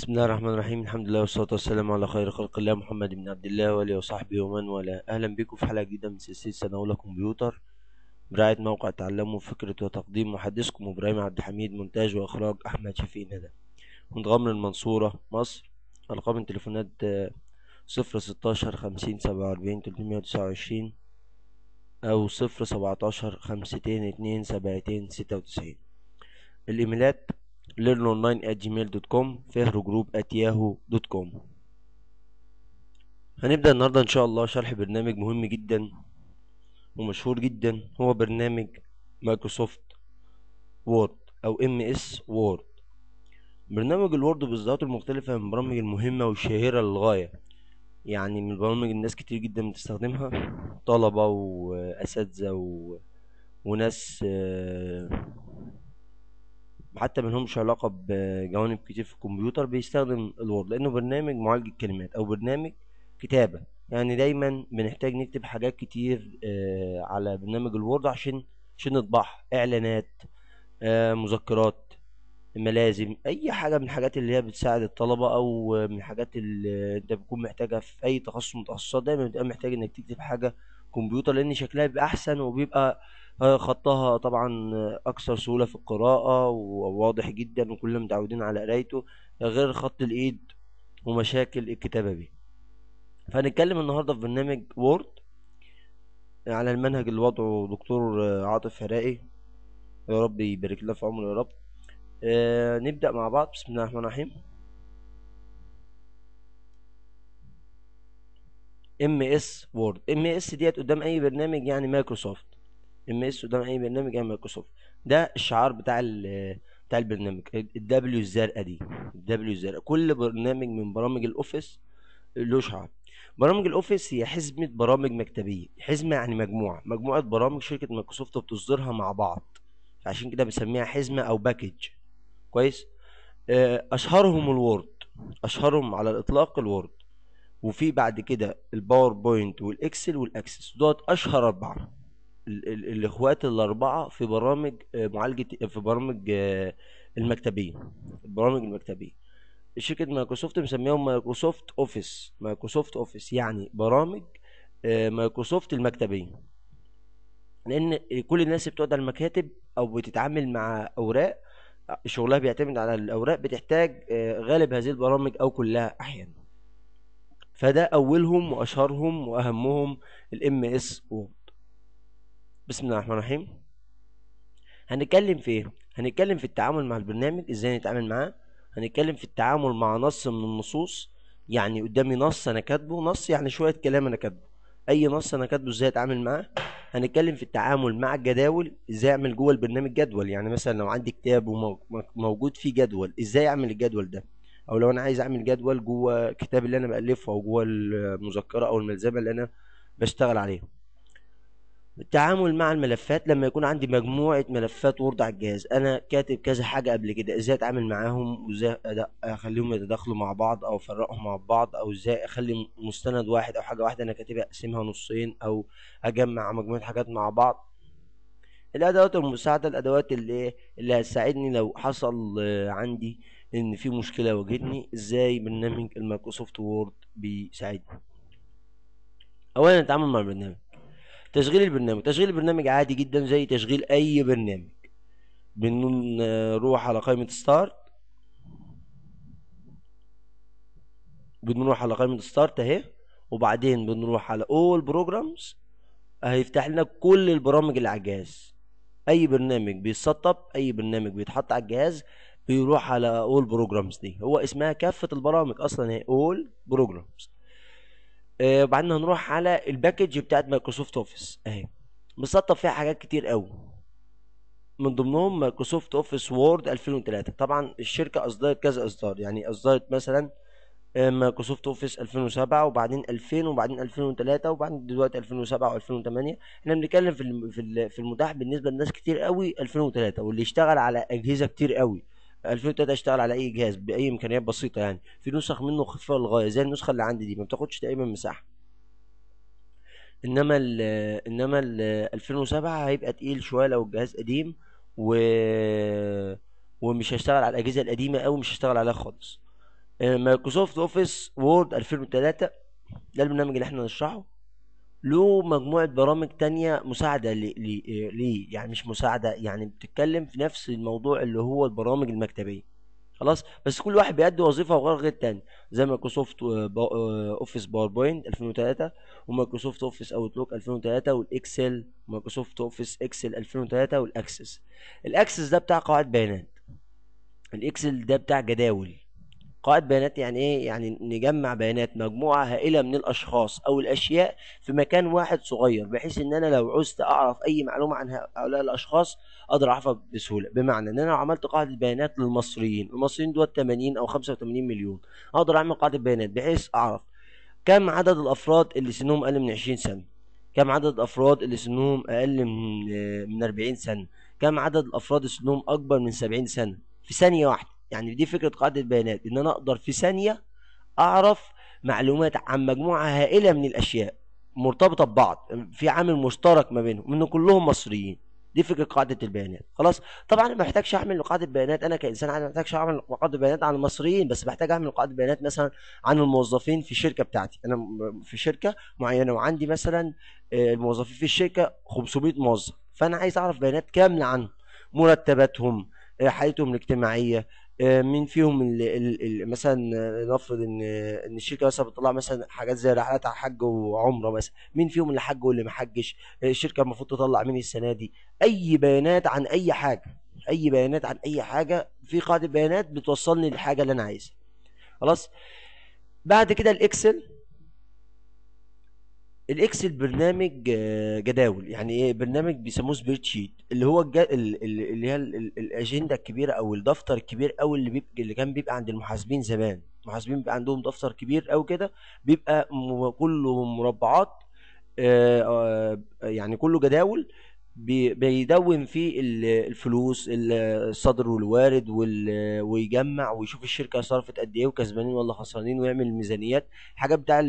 بسم الله الرحمن الرحيم الحمد لله والصلاة والسلام على خير خلق الله محمد بن عبد الله وآله وصحبه ومن والاه أهلا بكم في حلقة جديدة من سلسلة سنة كمبيوتر برعاية موقع تعلموا فكرة وتقديم محدثكم إبراهيم عبد الحميد مونتاج وإخراج أحمد شفيق ندى من غمر المنصورة مصر أرقام التليفونات آه، صفر ستاشر خمسين سبعة وأربعين تلتمية وتسعة وعشرين أو صفر سبعتاشر خمستين اتنين سبعتين ستة وتسعين الإيميلات learnonline@gmail.com فهر at yahoo.com هنبدأ النهاردة إن شاء الله شرح برنامج مهم جدا ومشهور جدا هو برنامج مايكروسوفت وورد أو MS وورد برنامج الوورد بالذات المختلفة من البرامج المهمة والشهيرة للغاية يعني من البرامج الناس كتير جدا بتستخدمها طلبة وأساتذة و... وناس آه، حتى ما لهمش علاقه بجوانب كتير في الكمبيوتر بيستخدم الوورد لانه برنامج معالج الكلمات او برنامج كتابه يعني دايما بنحتاج نكتب حاجات كتير آه، على برنامج الوورد عشان عشان نطبعها اعلانات آه، مذكرات ملازم اي حاجه من الحاجات اللي هي بتساعد الطلبه او من الحاجات اللي انت بتكون محتاجها في اي تخصص متخصصات دايما بتبقى محتاج انك تكتب حاجه كمبيوتر لان شكلها بيبقى احسن وبيبقى آه، خطها طبعا اكثر سهوله في القراءه وواضح جدا وكلنا متعودين على قرايته غير خط الايد ومشاكل الكتابه بيه فهنتكلم النهارده في برنامج وورد على المنهج اللي وضعه دكتور عاطف هرائي يا رب يبارك له في عمره يا رب آه نبدا مع بعض بسم الله الرحمن الرحيم ام اس وورد ام اس ديت قدام اي برنامج يعني مايكروسوفت ام اس قدام اي برنامج اي مايكروسوفت ده الشعار بتاع بتاع البرنامج الدبليو الزرقاء دي الدبليو الزرقاء كل برنامج من برامج الاوفيس له شعار برامج الاوفيس هي حزمه برامج مكتبيه حزمه يعني مجموعه مجموعه برامج شركه مايكروسوفت بتصدرها مع بعض عشان كده بنسميها حزمه او باكج كويس آه، اشهرهم الوورد اشهرهم على الاطلاق الوورد وفي بعد كده الباوربوينت والاكسل والاكسس دوت اشهر اربعه الاخوات الاربعه في برامج آه، معالجه آه، في برامج آه، المكتبيه البرامج المكتبيه شركه مايكروسوفت مسميهم مايكروسوفت اوفيس مايكروسوفت اوفيس يعني برامج مايكروسوفت المكتبيه لان كل الناس بتقعد على المكاتب او بتتعامل مع اوراق شغلها بيعتمد على الاوراق بتحتاج غالب هذه البرامج او كلها احيانا فده اولهم واشهرهم واهمهم الام اس او بسم الله الرحمن الرحيم هنتكلم في ايه هنتكلم في التعامل مع البرنامج ازاي نتعامل معاه هنتكلم في التعامل مع نص من النصوص يعني قدامي نص انا كاتبه نص يعني شويه كلام انا كاتبه اي نص انا كاتبه ازاي اتعامل معاه هنتكلم في التعامل مع الجداول ازاي اعمل جوه البرنامج جدول يعني مثلا لو عندي كتاب وموجود فيه جدول ازاي اعمل الجدول ده او لو انا عايز اعمل جدول جوه الكتاب اللي انا بالفه او جوه المذكره او الملزمه اللي انا بشتغل عليها التعامل مع الملفات لما يكون عندي مجموعة ملفات وورد على الجهاز أنا كاتب كذا حاجة قبل كده إزاي أتعامل معاهم وإزاي أخليهم يتداخلوا مع بعض أو أفرقهم مع بعض أو إزاي أخلي مستند واحد أو حاجة واحدة أنا كاتبها أقسمها نصين أو أجمع مجموعة حاجات مع بعض الأدوات المساعدة الأدوات اللي اللي هتساعدني لو حصل آه، عندي إن في مشكلة واجهتني إزاي برنامج المايكروسوفت وورد بيساعدني أولا التعامل مع البرنامج تشغيل البرنامج تشغيل البرنامج عادي جدا زي تشغيل اي برنامج بنروح آه، على قائمة ستارت بنروح على قائمة ستارت اهي وبعدين بنروح على اول بروجرامز هيفتح لنا كل البرامج اللي على الجهاز اي برنامج بيتسطب اي برنامج بيتحط على الجهاز بيروح على اول بروجرامز دي هو اسمها كافة البرامج اصلا هي اول بروجرامز وبعدين آه، هنروح على الباكج بتاعت مايكروسوفت اوفيس اهي مسطب فيها حاجات كتير قوي من ضمنهم مايكروسوفت اوفيس وورد 2003 طبعا الشركه اصدرت كذا اصدار يعني اصدرت مثلا مايكروسوفت اوفيس 2007 وبعدين 2000 وبعدين 2003 وبعدين دلوقتي 2007 و2008 احنا بنتكلم في في المتاح بالنسبه لناس كتير قوي 2003 واللي اشتغل على اجهزه كتير قوي 2003 اشتغل على اي جهاز باي امكانيات بسيطه يعني في نسخ منه خفيفه للغايه زي النسخه اللي عندي دي ما بتاخدش تقريبا مساحه انما الـ انما ال 2007 هيبقى تقيل شويه لو الجهاز قديم و ومش هشتغل على الاجهزه القديمه قوي مش هشتغل عليها خالص آه، مايكروسوفت اوفيس وورد 2003 ده البرنامج اللي احنا هنشرحه له مجموعة برامج تانية مساعدة ليه يعني مش مساعدة يعني بتتكلم في نفس الموضوع اللي هو البرامج المكتبية خلاص بس كل واحد بيأدي وظيفة وغير تاني زي مايكروسوفت آه، آه، اوفيس باوربوينت 2003 ومايكروسوفت اوفيس اوتلوك 2003 والاكسل مايكروسوفت اوفيس اكسل 2003 والاكسس الاكسس ده بتاع قواعد بيانات الاكسل ده بتاع جداول قواعد بيانات يعني ايه يعني نجمع بيانات مجموعه هائله من الاشخاص او الاشياء في مكان واحد صغير بحيث ان انا لو عوزت اعرف اي معلومه عن هؤلاء الاشخاص اقدر اعرفها بسهوله بمعنى ان انا لو عملت قاعده بيانات للمصريين المصريين دول 80 او 85 مليون اقدر اعمل قاعده بيانات بحيث اعرف كم عدد الافراد اللي سنهم اقل من 20 سنه كم عدد الافراد اللي سنهم اقل من من 40 سنه كم عدد الافراد سنهم اكبر من 70 سنه في ثانيه واحده يعني دي فكره قاعده البيانات ان انا اقدر في ثانيه اعرف معلومات عن مجموعه هائله من الاشياء مرتبطه ببعض في عامل مشترك ما بينهم ان كلهم مصريين دي فكره قاعده البيانات خلاص طبعا ما محتاجش اعمل قاعده بيانات انا كانسان عادي ما محتاجش اعمل قاعده بيانات عن المصريين بس بحتاج اعمل قاعده بيانات مثلا عن الموظفين في الشركه بتاعتي انا في شركه معينه وعندي مثلا الموظفين آه، في الشركه 500 موظف فانا عايز اعرف بيانات كامله عنهم مرتباتهم آه، حالتهم الاجتماعيه آه، مين فيهم اللي, مثلا نفرض ان ان الشركه مثلا بتطلع مثلا حاجات زي رحلات على حج وعمره مثلا مين فيهم اللي حج واللي ما حجش الشركه المفروض تطلع مين السنه دي اي بيانات عن اي حاجه اي بيانات عن اي حاجه في قاعده بيانات بتوصلني للحاجه اللي انا عايزها خلاص بعد كده الاكسل الاكسل برنامج آه، جداول يعني ايه برنامج بيسموه سبريد شيت اللي هو الج... اللي هي الاجنده الكبيره او الدفتر الكبير قوي اللي بيبقى اللي كان بيبقى عند المحاسبين زمان المحاسبين بيبقى عندهم دفتر كبير قوي كده بيبقى كله مربعات آه، آه، يعني كله جداول بيدون فيه الفلوس الصدر والوارد ويجمع ويشوف الشركه صرفت قد ايه وكسبانين ولا خسرانين ويعمل ميزانيات حاجه بتاع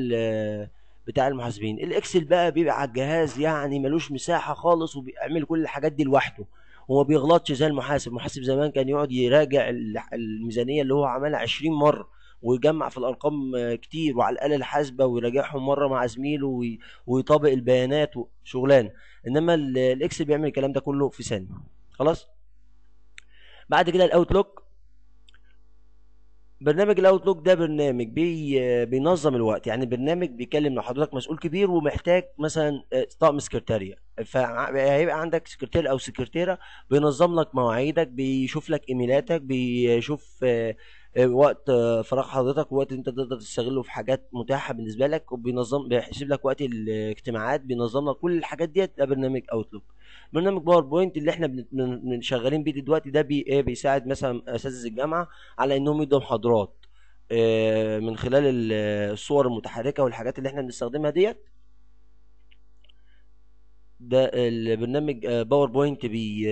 بتاع المحاسبين الاكسل بقى بيبقى على الجهاز يعني ملوش مساحه خالص وبيعمل كل الحاجات دي لوحده وما بيغلطش زي المحاسب المحاسب زمان كان يقعد يراجع الميزانيه اللي هو عملها 20 مره ويجمع في الارقام كتير وعلى الاله الحاسبه ويراجعهم مره مع زميله ويطابق البيانات وشغلان انما الاكسل بيعمل الكلام ده كله في ثانيه خلاص بعد كده الاوتلوك برنامج الاوتلوك ده برنامج بي بينظم الوقت يعني برنامج بيكلم لو حضرتك مسؤول كبير ومحتاج مثلا آه، طاقم سكرتاريه فهيبقى عندك سكرتير او سكرتيره بينظم لك مواعيدك بيشوف لك ايميلاتك بيشوف آه، آه، وقت آه، فراغ حضرتك ووقت انت تقدر تستغله في حاجات متاحه بالنسبه لك وبينظم بيحسب لك وقت الاجتماعات بينظم لك كل الحاجات ديت ده برنامج اوتلوك برنامج باوربوينت اللي احنا شغالين بيه دلوقتي ده بي ايه بيساعد مثلا اساتذه الجامعه على انهم يدوا محاضرات آه، من خلال الصور المتحركه والحاجات اللي احنا بنستخدمها ديت ده البرنامج باوربوينت بي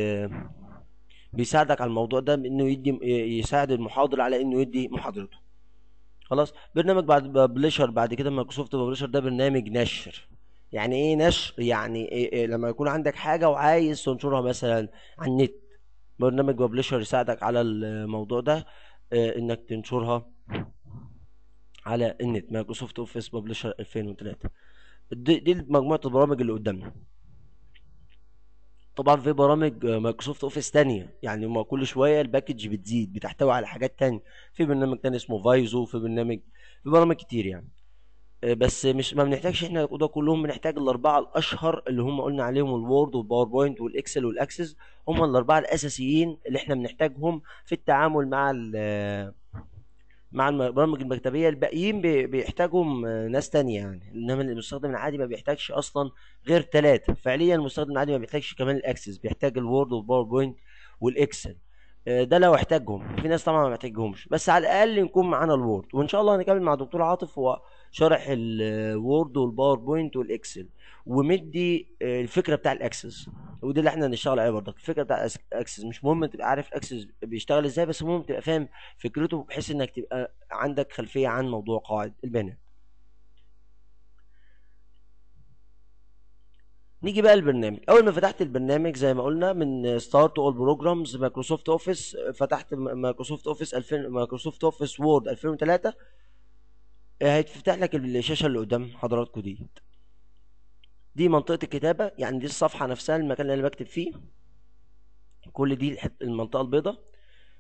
بيساعدك على الموضوع ده بانه يدي يساعد المحاضر على انه يدي محاضرته خلاص برنامج بعد ببلشر بعد كده مايكروسوفت ببلشر ده برنامج نشر يعني ايه نشر يعني إيه, إيه لما يكون عندك حاجه وعايز تنشرها مثلا على النت برنامج ببلشر يساعدك على الموضوع ده إيه انك تنشرها على النت مايكروسوفت اوفيس ببلشر 2003 دي, دي مجموعه البرامج اللي قدامنا طبعا في برامج مايكروسوفت اوفيس تانية يعني ما كل شويه الباكج بتزيد بتحتوي على حاجات تانية في برنامج تاني اسمه فايزو في برنامج في برامج كتير يعني آه، بس مش ما بنحتاجش احنا ده كلهم بنحتاج الاربعه الاشهر اللي هم قلنا عليهم الوورد والباوربوينت والاكسل والاكسس هم الاربعه الاساسيين اللي احنا بنحتاجهم في التعامل مع مع البرامج المكتبيه الباقيين بيحتاجوا ناس تانية يعني انما المستخدم العادي ما بيحتاجش اصلا غير ثلاثه فعليا المستخدم العادي ما بيحتاجش كمان الاكسس بيحتاج الوورد والباوربوينت والاكسل ده لو احتاجهم في ناس طبعا ما محتاجهمش بس على الاقل نكون معانا الوورد وان شاء الله هنكمل مع دكتور عاطف هو شرح الوورد والباوربوينت والاكسل ومدي الفكره بتاع الاكسس وده اللي احنا هنشتغل عليه برضك الفكره بتاع الاكسس مش مهم تبقى عارف الاكسس بيشتغل ازاي بس مهم تبقى فاهم فكرته بحيث انك تبقى عندك خلفيه عن موضوع قواعد البيانات نيجي بقى البرنامج اول ما فتحت البرنامج زي ما قلنا من ستارت اول بروجرامز مايكروسوفت اوفيس فتحت مايكروسوفت اوفيس 2000 مايكروسوفت اوفيس وورد 2003 آه، هيتفتح لك الشاشه اللي قدام حضراتكم دي دي منطقه الكتابه يعني دي الصفحه نفسها المكان اللي انا بكتب فيه كل دي المنطقه البيضاء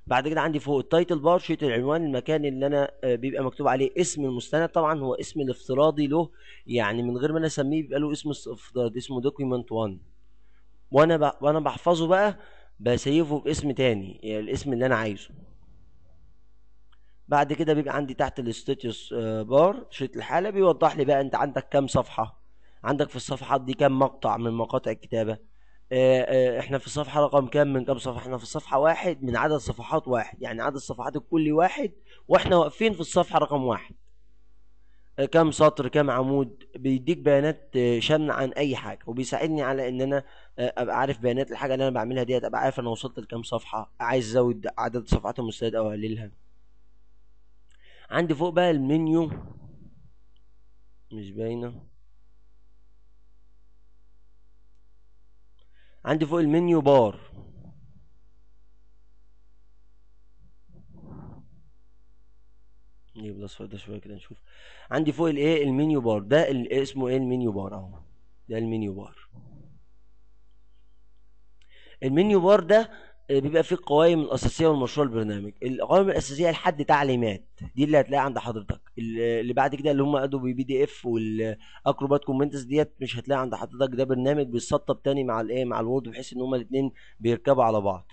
بعد كده عندي فوق التايتل بار شيت العنوان المكان اللي انا آه، بيبقى مكتوب عليه اسم المستند طبعا هو اسم الافتراضي له يعني من غير ما انا اسميه بيبقى له اسم افتراضي اسمه دوكيمنت 1 وانا وانا بحفظه بقى بسيفه باسم تاني يعني الاسم اللي انا عايزه بعد كده بيبقى عندي تحت الاستاتيوس آه، بار شريط الحاله بيوضح لي بقى انت عندك كام صفحه عندك في الصفحات دي كام مقطع من مقاطع الكتابه آه، آه، احنا في الصفحه رقم كام من كام صفحه احنا في الصفحه واحد من عدد صفحات واحد يعني عدد الصفحات الكل واحد واحنا واقفين في الصفحه رقم واحد كام سطر كام عمود بيديك بيانات شامله عن اي حاجه وبيساعدني على ان انا ابقى عارف بيانات الحاجه اللي انا بعملها ديت ابقى عارف انا وصلت لكام صفحه عايز ازود عدد صفحات المستند او اقللها عندي فوق بقى المنيو مش باينه عندي فوق المنيو بار نجيب الاصفر ده شويه كده نشوف عندي فوق الايه المنيو بار ده اسمه ايه المنيو بار اهو ده المنيو بار المنيو بار ده بيبقى فيه القوائم الاساسيه والمشروع البرنامج القوائم الاساسيه لحد تعليمات دي اللي هتلاقيها عند حضرتك اللي بعد كده اللي هم ادوبي بي دي اف والاكروبات كومنتس ديت مش هتلاقيها عند حضرتك ده برنامج بيتسطب تاني مع الايه مع الوورد بحيث ان هم الاثنين بيركبوا على بعض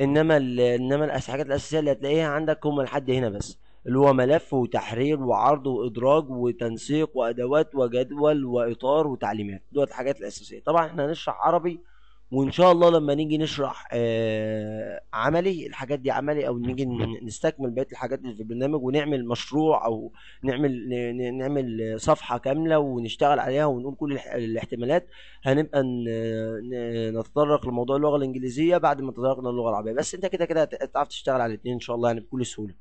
انما انما الحاجات الاساسيه اللي هتلاقيها عندك هم لحد هنا بس اللي هو ملف وتحرير وعرض وادراج وتنسيق وادوات وجدول واطار وتعليمات دول الحاجات الاساسيه طبعا احنا هنشرح عربي وان شاء الله لما نيجي نشرح آه، عملي الحاجات دي عملي او نيجي نستكمل بقيه الحاجات اللي في البرنامج ونعمل مشروع او نعمل نعمل صفحه كامله ونشتغل عليها ونقول كل الاحتمالات هنبقى نتطرق لموضوع اللغه الانجليزيه بعد ما تطرقنا للغه العربيه بس انت كده كده هتعرف تشتغل على الاثنين ان شاء الله يعني بكل سهوله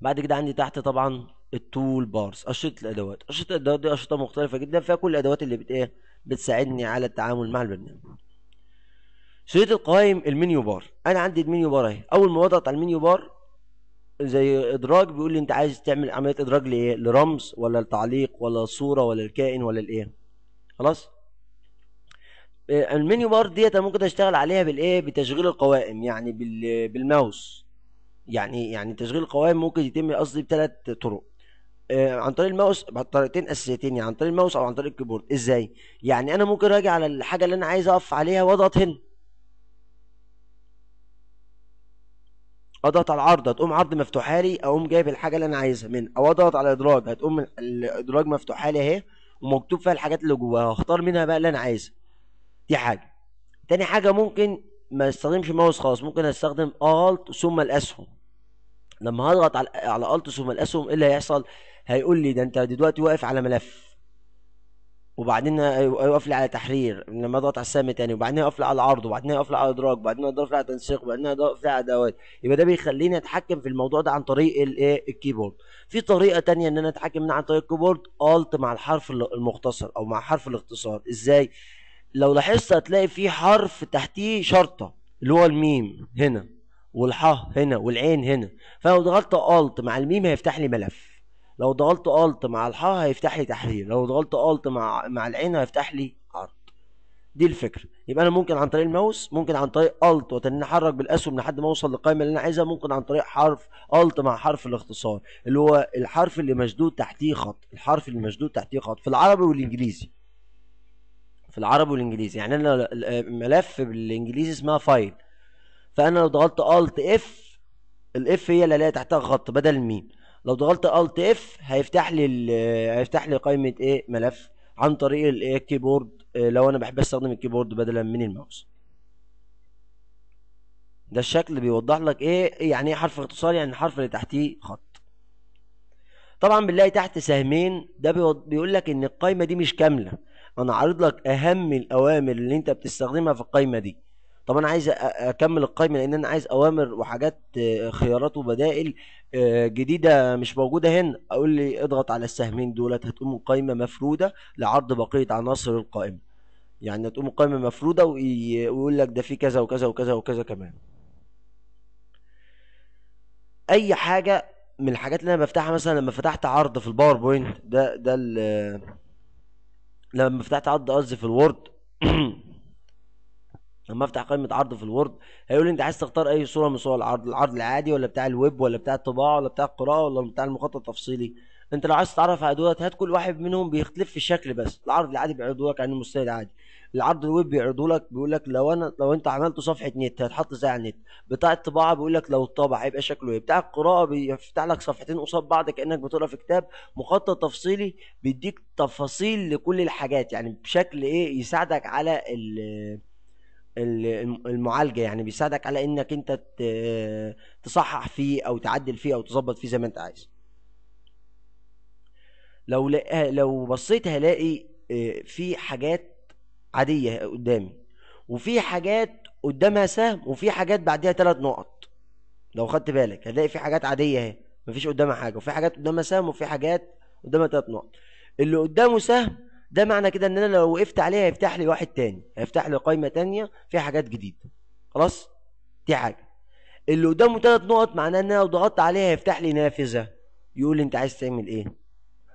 بعد كده عندي تحت طبعا التول بارز اشرطه الادوات اشرطه الادوات دي اشرطه مختلفه جدا فيها كل الادوات اللي بت ايه بتساعدني على التعامل مع البرنامج شريط القوائم المنيو بار انا عندي المنيو بار اهي اول ما بضغط على المنيو بار زي ادراج بيقول لي انت عايز تعمل عمليه ادراج لايه لرمز ولا لتعليق ولا صوره ولا الكائن ولا الايه خلاص آه، المنيو بار ديت انا ممكن اشتغل عليها بالايه بتشغيل القوائم يعني بالماوس يعني يعني تشغيل القوائم ممكن يتم قصدي بثلاث طرق آه، عن طريق الماوس بطريقتين اساسيتين يعني عن طريق الماوس او عن طريق الكيبورد ازاي يعني انا ممكن اجي على الحاجه اللي انا عايز اقف عليها واضغط هنا اضغط على العرض هتقوم عرض مفتوحه لي اقوم جايب الحاجه اللي انا عايزها من او اضغط على الادراج هتقوم الادراج مفتوحه لي اهي ومكتوب فيها الحاجات اللي جواها هختار منها بقى اللي انا عايزها دي حاجه تاني حاجه ممكن ما استخدمش ماوس خالص ممكن استخدم الت ثم الاسهم لما هضغط على على الت ثم الاسهم ايه اللي هيحصل هيقول لي ده انت دلوقتي واقف على ملف وبعدين هيقف لي على تحرير لما اضغط على السهم تاني وبعدين هيقف لي على العرض وبعدين هيقف لي على ادراك وبعدين هيقف لي على تنسيق وبعدين هيقف لي على ادوات يبقى ده بيخليني اتحكم في الموضوع ده عن طريق الايه الكيبورد في طريقه تانية ان انا اتحكم منها عن طريق الكيبورد الت مع الحرف المختصر او مع حرف الاختصار ازاي لو لاحظت هتلاقي في حرف تحتيه شرطه اللي هو الميم هنا والحاء هنا والعين هنا فلو ضغطت الت مع الميم هيفتح لي ملف لو ضغطت الت مع الحاء هيفتح لي تحرير لو ضغطت الت مع مع العين هيفتح لي عرض دي الفكره يبقى انا ممكن عن طريق الماوس ممكن عن طريق الت وتنين احرك بالاسهم لحد ما اوصل للقائمه اللي انا عايزها ممكن عن طريق حرف الت مع حرف الاختصار اللي هو الحرف اللي مشدود تحتيه خط الحرف اللي مشدود تحتيه خط في العربي والانجليزي في العربي والانجليزي يعني انا ملف بالانجليزي اسمها فايل فانا لو ضغطت الت اف الاف هي اللي تحتها خط بدل الميم لو ضغطت الت اف هيفتح لي هيفتح لي قائمه ايه ملف عن طريق إيه؟ الكيبورد آه، لو انا بحب استخدم الكيبورد بدلا من الماوس ده الشكل بيوضح لك ايه يعني ايه حرف اختصار يعني الحرف اللي تحتيه خط طبعا بنلاقي تحت سهمين ده بيقول لك ان القايمه دي مش كامله انا عارض لك اهم الاوامر اللي انت بتستخدمها في القايمه دي طب انا عايز اكمل القائمه لان انا عايز اوامر وحاجات آه، خيارات وبدائل آه، جديده مش موجوده هنا اقول لي اضغط على السهمين دولت هتقوم القائمه مفروده لعرض بقيه عناصر القائمه يعني هتقوم القائمه مفروده ويقول لك ده في كذا وكذا وكذا وكذا كمان اي حاجه من الحاجات اللي انا بفتحها مثلا لما فتحت عرض في الباوربوينت ده ده لما فتحت عرض قصدي في الوورد لما افتح قائمه عرض في الوورد هيقول لي انت عايز تختار اي صوره من صور العرض العرض العادي ولا بتاع الويب ولا بتاع الطباعه ولا بتاع القراءه ولا بتاع المخطط التفصيلي انت لو عايز تتعرف على دولت هات كل واحد منهم بيختلف في الشكل بس العرض العادي بيعرضه لك عن المستوى العادي العرض الويب بيعرضه لك بيقول لك لو انا لو انت عملت صفحه نت هتحط زي على النت بتاع الطباعه بيقول لك لو اتطبع هيبقى شكله ايه بتاع القراءه بيفتح لك صفحتين قصاد بعض كانك بتقرا في كتاب مخطط تفصيلي بيديك تفاصيل لكل الحاجات يعني بشكل ايه يساعدك على ال المعالجه يعني بيساعدك على انك انت تصحح فيه او تعدل فيه او تظبط فيه زي ما انت عايز لو لو بصيت هلاقي آه، في حاجات عاديه قدامي وفي حاجات قدامها سهم وفي حاجات بعديها ثلاث نقط لو خدت بالك هتلاقي في حاجات عاديه اهي مفيش قدامها حاجه وفي حاجات قدامها سهم وفي حاجات قدامها ثلاث نقط اللي قدامه سهم ده معنى كده ان انا لو وقفت عليها هيفتح لي واحد تاني هيفتح لي قائمه تانيه فيها حاجات جديده خلاص دي حاجه اللي قدامه ثلاث نقط معناه ان انا لو ضغطت عليها هيفتح لي نافذه يقول لي انت عايز تعمل ايه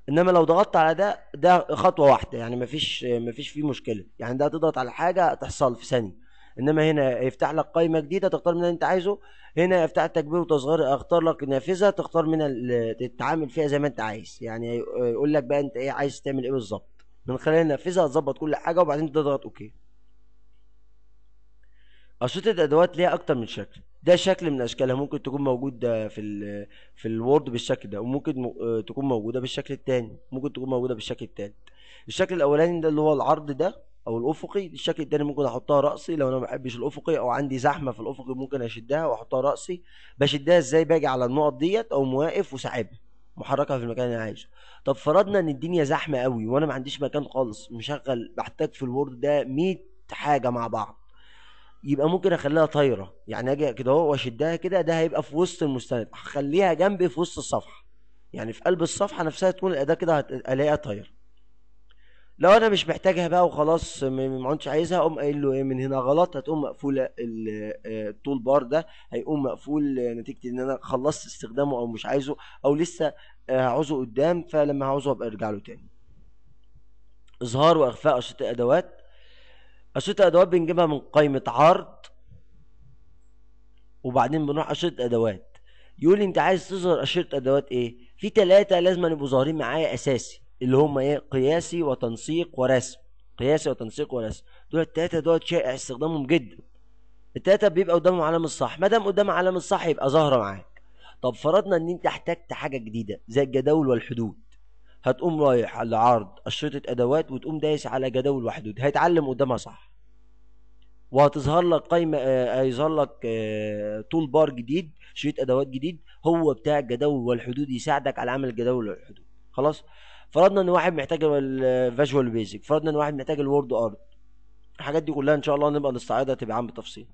انما لو ضغطت على ده ده خطوه واحده يعني مفيش مفيش فيه مشكله يعني ده تضغط على حاجه تحصل في ثانيه انما هنا يفتح لك قائمه جديده تختار منها اللي انت عايزه هنا يفتح تكبير وتصغير اختار لك نافذه تختار منها تتعامل فيها زي ما انت عايز يعني يقول لك بقى انت ايه عايز تعمل ايه بالظبط من خلال النافذه هتظبط كل حاجه وبعدين تضغط اوكي أشرطة أدوات ليها أكتر من شكل ده شكل من أشكالها ممكن تكون موجودة في الـ في الوورد بالشكل ده وممكن آه، تكون موجودة بالشكل التاني ممكن تكون موجودة بالشكل التالت الشكل الأولاني ده اللي هو العرض ده أو الأفقي الشكل التاني ممكن أحطها رأسي لو أنا ما بحبش الأفقي أو عندي زحمة في الأفقي ممكن أشدها وأحطها رأسي بشدها إزاي باجي على النقط ديت أو واقف وساحبها محركه في المكان اللي انا عايشه طب فرضنا ان الدنيا زحمه قوي وانا ما عنديش مكان خالص مشغل بحتاج في الوورد ده 100 حاجه مع بعض يبقى ممكن اخليها طايره يعني اجي كده اهو واشدها كده ده هيبقى في وسط المستند هخليها جنبي في وسط الصفحه يعني في قلب الصفحه نفسها تكون الاداه كده الاقيها طايره لو انا مش محتاجها بقى وخلاص ما عندش عايزها اقوم قايل له ايه من هنا غلط هتقوم مقفوله التول بار آه، ده هيقوم مقفول نتيجه ان انا خلصت استخدامه او مش عايزه او لسه آه، هعوزه قدام فلما هعوزه ابقى ارجع له تاني اظهار واخفاء اشرطة ادوات اشرطة ادوات بنجيبها من قائمة عرض وبعدين بنروح اشرطة ادوات يقول لي انت عايز تظهر اشرطة ادوات ايه في ثلاثة لازم يبقوا ظاهرين معايا اساسي اللي هم ايه قياسي وتنسيق ورسم قياسي وتنسيق ورسم دول التلاتة دول شائع استخدامهم جدا التلاتة بيبقى قدامهم علامة الصح ما دام قدام علامة الصح يبقى ظاهرة معايا طب فرضنا ان انت احتجت حاجه جديده زي الجداول والحدود هتقوم رايح على عرض اشرطه ادوات وتقوم دايس على جداول وحدود هيتعلم قدامها صح وهتظهر لك قايمه آه، هيظهر لك طول آه، بار جديد شريط ادوات جديد هو بتاع الجداول والحدود يساعدك على عمل الجداول والحدود خلاص فرضنا ان واحد محتاج الفيجوال بيزك آه، فرضنا ان واحد محتاج الوورد ارت الحاجات دي كلها ان شاء الله نبقى نستعرضها تبقى عام بالتفصيل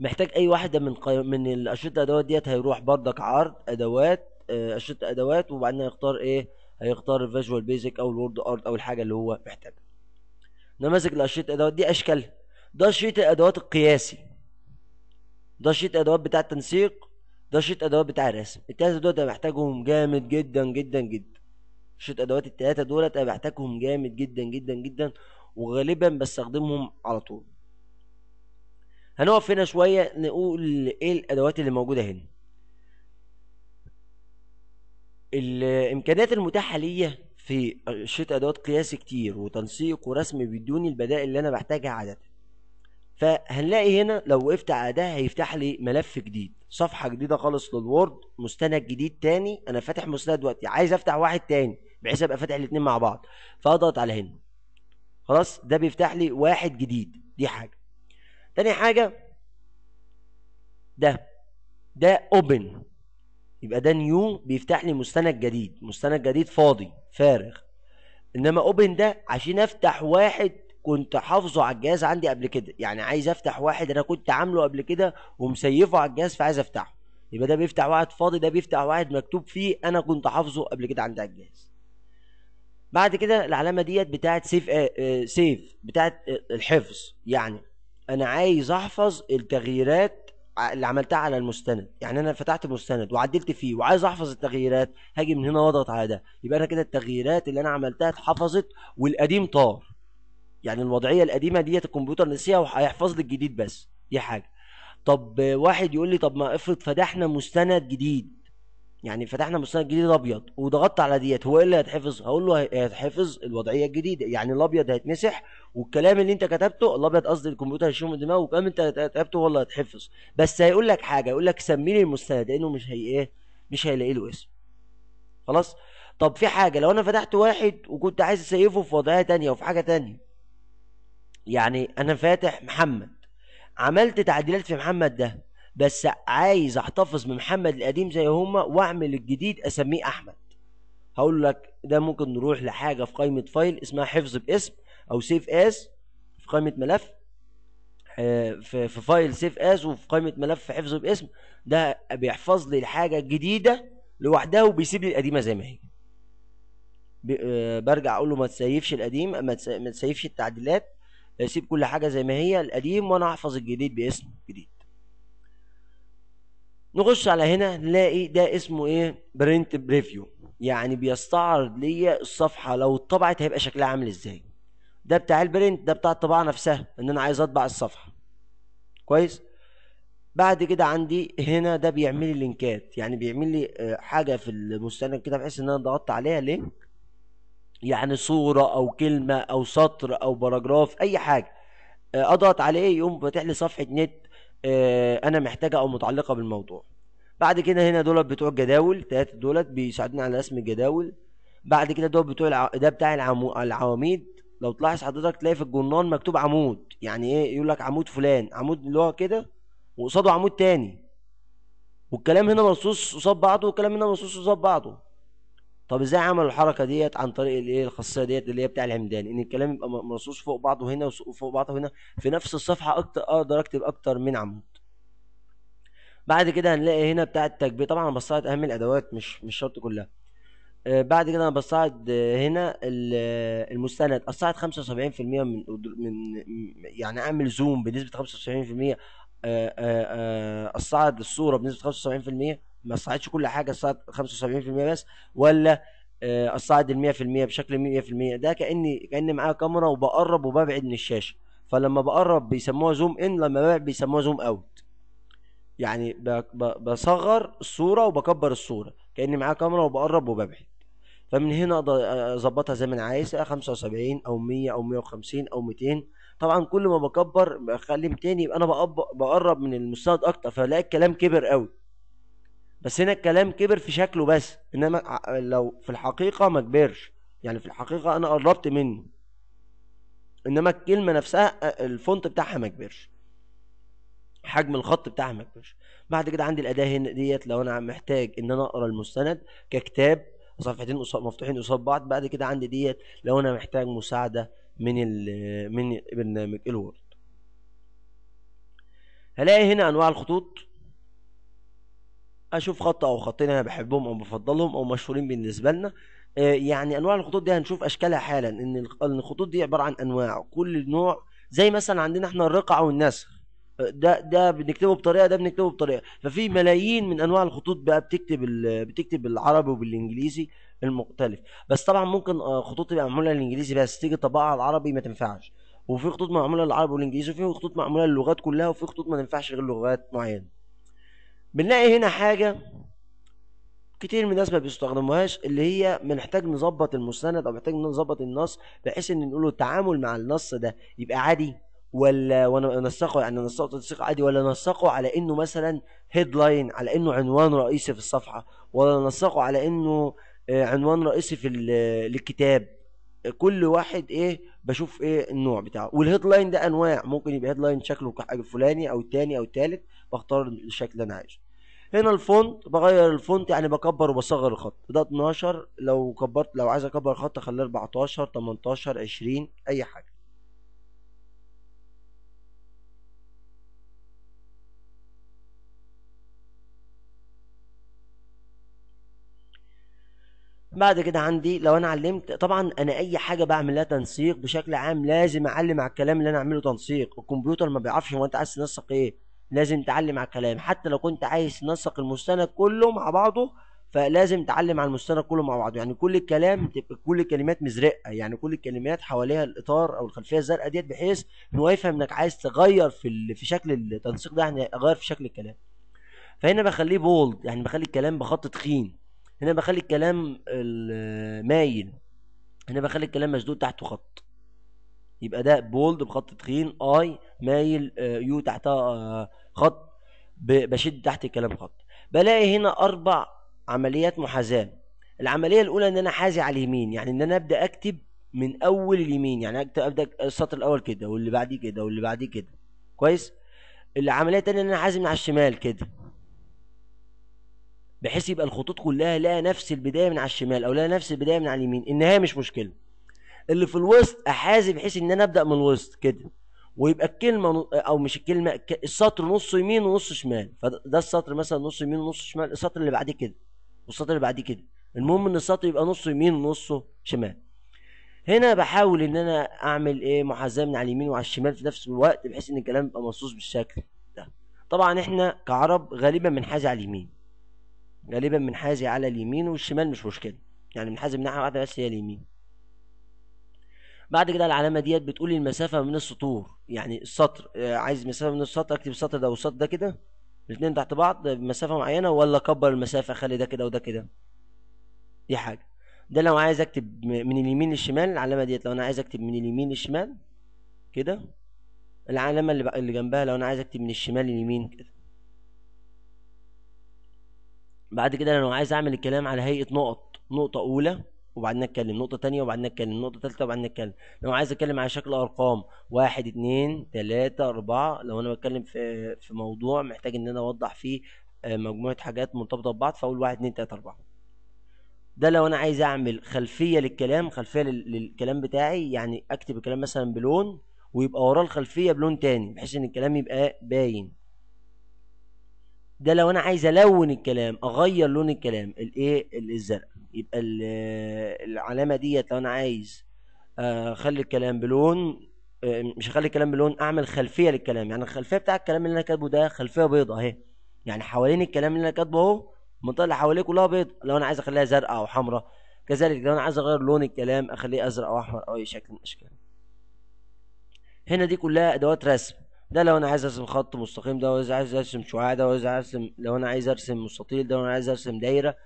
محتاج اي واحده من قي... من الاشرطه الادوات ديت هيروح بردك عرض ادوات آه، اشرطه ادوات وبعدين هيختار ايه هيختار الفيجوال بيزك او الورد ارت او الحاجه اللي هو محتاجها نماذج الاشرطه ادوات دي اشكالها ده شريط الادوات القياسي ده شريط ادوات بتاع التنسيق ده شريط ادوات بتاع الرسم التلاته دول انا محتاجهم جامد جدا جدا جدا شريط ادوات التلاته دولت انا محتاجهم جامد جدا جدا جدا وغالبا بستخدمهم على طول هنقف هنا شوية نقول ايه الادوات اللي موجودة هنا الامكانيات المتاحة ليا في شريط ادوات قياس كتير وتنسيق ورسم بدون البدائل اللي انا بحتاجها عادة فهنلاقي هنا لو وقفت على ده هيفتح لي ملف جديد صفحة جديدة خالص للوورد مستند جديد تاني انا فاتح مستند دلوقتي عايز افتح واحد تاني بحيث ابقى فاتح الاتنين مع بعض فاضغط على هنا خلاص ده بيفتح لي واحد جديد دي حاجة تاني حاجة ده ده اوبن يبقى ده نيو بيفتح لي مستند جديد مستند جديد فاضي فارغ انما اوبن ده عشان افتح واحد كنت حافظه على الجهاز عندي قبل كده يعني عايز افتح واحد انا كنت عامله قبل كده ومسيفه على الجهاز فعايز افتحه يبقى ده بيفتح واحد فاضي ده بيفتح واحد مكتوب فيه انا كنت حافظه قبل كده عندي على الجهاز بعد كده العلامه ديت بتاعت سيف آه سيف آه، بتاعت آه، الحفظ يعني انا عايز احفظ التغييرات اللي عملتها على المستند يعني انا فتحت المستند وعدلت فيه وعايز احفظ التغييرات هاجي من هنا واضغط على ده يبقى انا كده التغييرات اللي انا عملتها اتحفظت والقديم طار يعني الوضعيه القديمه ديت الكمبيوتر نسيها وهيحفظ لي الجديد بس دي حاجه طب واحد يقول لي طب ما افرض فتحنا مستند جديد يعني فتحنا مستند جديد ابيض وضغطت على ديت هو ايه اللي هيتحفظ هقول له هيتحفظ الوضعيه الجديده يعني الابيض هيتمسح والكلام اللي انت كتبته الابيض قصدي الكمبيوتر هيشيله من دماغه والكلام انت كتبته هو اللي هيتحفظ بس هيقول لك حاجه يقول لك سمي لي المستند لانه مش هي ايه مش هيلاقي له اسم خلاص طب في حاجه لو انا فتحت واحد وكنت عايز اسيفه في وضعيه ثانيه وفي حاجه ثانيه. يعني انا فاتح محمد عملت تعديلات في محمد ده بس عايز احتفظ بمحمد القديم زي هما واعمل الجديد اسميه احمد هقول لك ده ممكن نروح لحاجه في قائمه فايل اسمها حفظ باسم او سيف اس في قائمه ملف آه، في فايل سيف اس وفي قائمه ملف حفظ باسم ده بيحفظ لي الحاجه الجديده لوحدها وبيسيب لي القديمه زي ما هي آه، برجع اقول له ما تسيفش القديم ما تسيفش التعديلات آه، سيب كل حاجه زي ما هي القديم وانا احفظ الجديد باسم جديد نخش على هنا نلاقي ده اسمه ايه برنت بريفيو يعني بيستعرض ليا الصفحه لو اتطبعت هيبقى شكلها عامل ازاي ده بتاع البرنت ده بتاع الطباعه نفسها ان انا عايز اطبع الصفحه كويس بعد كده عندي هنا ده بيعمل لي لينكات يعني بيعمل لي آه، حاجه في المستند كده بحيث ان انا ضغطت عليها لينك يعني صوره او كلمه او سطر او باراجراف اي حاجه آه، اضغط عليه يقوم فاتح لي صفحه نت آه، انا محتاجه او متعلقه بالموضوع بعد كده هنا دولت بتوع الجداول تلاتة دولت بيساعدنا على رسم الجداول بعد كده دول بتوع ده بتاع العمو... العواميد لو تلاحظ حضرتك تلاقي في الجورنال مكتوب عمود يعني ايه يقول لك عمود فلان عمود اللي هو كده وقصاده عمود تاني والكلام هنا مرصوص قصاد بعضه والكلام هنا مرصوص قصاد بعضه طب ازاي عمل الحركه ديت عن طريق الايه الخاصيه ديت اللي هي بتاع العمدان ان الكلام يبقى مرصوص فوق بعضه هنا وفوق بعضه هنا في نفس الصفحه اكتر اقدر اكتب اكتر من عمود بعد كده هنلاقي هنا بتاع التكبير طبعا بصيت بصعد اهم الادوات مش مش شرط كلها آه، بعد كده انا بصعد هنا المستند اصعد 75% من من يعني اعمل زوم بنسبه 75% اصعد آه، آه، الصوره بنسبه 75% ما صعدش كل حاجه صعد 75% بس ولا اصعد ال 100% بشكل 100% ده كاني كان معايا كاميرا وبقرب وببعد من الشاشه فلما بقرب بيسموها زوم ان لما ببعد بيسموها زوم اوت يعني بصغر الصوره وبكبر الصوره كاني معايا كاميرا وبقرب وببعد فمن هنا اقدر اظبطها زي ما انا عايز 75 او 100 او 150 او 200 طبعا كل ما بكبر بخلي 200 يبقى انا بقرب من المستند اكتر فلاقي الكلام كبر قوي بس هنا الكلام كبر في شكله بس انما لو في الحقيقه ما كبرش يعني في الحقيقه انا قربت منه انما الكلمه نفسها الفونت بتاعها ما كبرش حجم الخط بتاعها ما كبرش بعد كده عندي الاداه هنا ديت لو انا محتاج ان انا اقرا المستند ككتاب صفحتين قصاد مفتوحين قصاد بعض بعد كده عندي ديت لو انا محتاج مساعده من من برنامج الوورد هلاقي هنا انواع الخطوط اشوف خط او خطين انا بحبهم او بفضلهم او مشهورين بالنسبه لنا آه، يعني انواع الخطوط دي هنشوف اشكالها حالا ان الخطوط دي عباره عن انواع كل نوع زي مثلا عندنا احنا الرقعه والنسخ آه، ده ده بنكتبه بطريقه ده بنكتبه بطريقه ففي ملايين من انواع الخطوط بقى بتكتب بتكتب بالعربي وبالانجليزي المختلف بس طبعا ممكن آه، خطوط تبقى معموله للانجليزي بس تيجي تطبقها على العربي ما تنفعش وفي خطوط معموله للعربي والانجليزي وفي خطوط معموله للغات كلها وفي خطوط ما تنفعش غير لغات معينه بنلاقي هنا حاجة كتير من الناس ما بيستخدموهاش اللي هي بنحتاج نظبط المستند او محتاج نظبط النص بحيث ان له التعامل مع النص ده يبقى عادي ولا ونسقه يعني نسقه تنسيق عادي ولا نسقه على انه مثلا هيد لاين على انه عنوان رئيسي في الصفحه ولا نسقه على انه آه، عنوان رئيسي في الكتاب كل واحد ايه بشوف ايه النوع بتاعه والهيد لاين ده انواع ممكن يبقى هيد لاين شكله كحاجه فلاني او الثاني او الثالث بختار الشكل اللي انا عايزه هنا الفونت بغير الفونت يعني بكبر وبصغر الخط ده 12 لو كبرت لو عايز اكبر الخط اخليه 14 18 20 اي حاجه بعد كده عندي لو انا علمت طبعا انا اي حاجه بعمل لها تنسيق بشكل عام لازم اعلم على الكلام اللي انا اعمله تنسيق الكمبيوتر ما بيعرفش هو انت عايز تنسق ايه لازم تعلم على الكلام حتى لو كنت عايز تنسق المستند كله مع بعضه فلازم تعلم على المستند كله مع بعضه يعني كل الكلام تبقى كل الكلمات مزرقه يعني كل الكلمات حواليها الاطار او الخلفيه الزرقاء ديت بحيث ان هو يفهم انك عايز تغير في في شكل التنسيق ده يعني اغير في شكل الكلام فهنا بخليه بولد يعني بخلي الكلام بخط تخين هنا بخلي الكلام مايل هنا بخلي الكلام مشدود تحته خط يبقى ده بولد بخط تخين اي مايل يو آه، تحتها آه، خط بشد تحت الكلام خط بلاقي هنا اربع عمليات محاذاه العمليه الاولى ان انا حازي على اليمين يعني ان انا ابدا اكتب من اول اليمين يعني اكتب ابدا السطر الاول كده واللي بعديه كده واللي بعديه كده كويس العمليه الثانيه ان انا حازي من على الشمال كده بحيث يبقى الخطوط كلها لها نفس البدايه من على الشمال او لها نفس البدايه من على اليمين النهايه مش مشكله اللي في الوسط احازي بحيث ان انا ابدا من الوسط كده ويبقى الكلمه او مش الكلمه السطر نص يمين ونص شمال فده السطر مثلا نص يمين ونص شمال السطر اللي بعديه كده والسطر اللي بعديه كده المهم ان السطر يبقى نص يمين ونصه شمال هنا بحاول ان انا اعمل ايه محاذاه من على اليمين وعلى الشمال في نفس الوقت بحيث ان الكلام يبقى منصوص بالشكل ده طبعا احنا كعرب غالبا بنحاز على اليمين غالبا منحازي على اليمين والشمال مش مشكلة يعني منحازي من ناحية واحدة بس هي اليمين بعد كده العلامة ديت بتقول المسافة من السطور يعني السطر آه، عايز مسافة من السطر اكتب السطر ده والسطر ده كده الاتنين تحت بعض بمسافة معينة ولا كبر المسافة خلي ده كده وده كده دي حاجة ده لو عايز اكتب من اليمين للشمال العلامة ديت لو انا عايز اكتب من اليمين للشمال كده العلامة اللي جنبها لو انا عايز اكتب من الشمال لليمين كده بعد كده انا لو عايز اعمل الكلام على هيئه نقط نقطه اولى وبعدين اتكلم نقطه تانية وبعدين اتكلم نقطه ثالثه وبعدين اتكلم لو عايز اتكلم على شكل ارقام واحد اتنين تلاته اربعه لو انا بتكلم في في موضوع محتاج ان انا اوضح فيه آه، مجموعه حاجات مرتبطه ببعض فاقول واحد اتنين تلاته اربعه ده لو انا عايز اعمل خلفيه للكلام خلفيه للكلام بتاعي يعني اكتب الكلام مثلا بلون ويبقى وراه الخلفيه بلون تاني بحيث ان الكلام يبقى باين ده لو انا عايز الون الكلام اغير لون الكلام الايه الزرق يبقى العلامه ديت لو انا عايز آه، اخلي الكلام بلون آه، مش هخلي الكلام بلون اعمل خلفيه للكلام يعني الخلفيه بتاع الكلام اللي انا كاتبه ده خلفيه بيضاء اهي يعني حوالين الكلام اللي انا كاتبه اهو المنطقه اللي حواليه كلها بيضاء لو انا عايز اخليها زرقاء او حمراء كذلك لو انا عايز اغير لون الكلام اخليه ازرق او احمر او اي شكل من الاشكال هنا دي كلها ادوات رسم ده لو انا عايز ارسم خط مستقيم ده وعايز عايز ارسم شعاع ده عايز ارسم لو انا عايز ارسم مستطيل ده وانا عايز ارسم دايره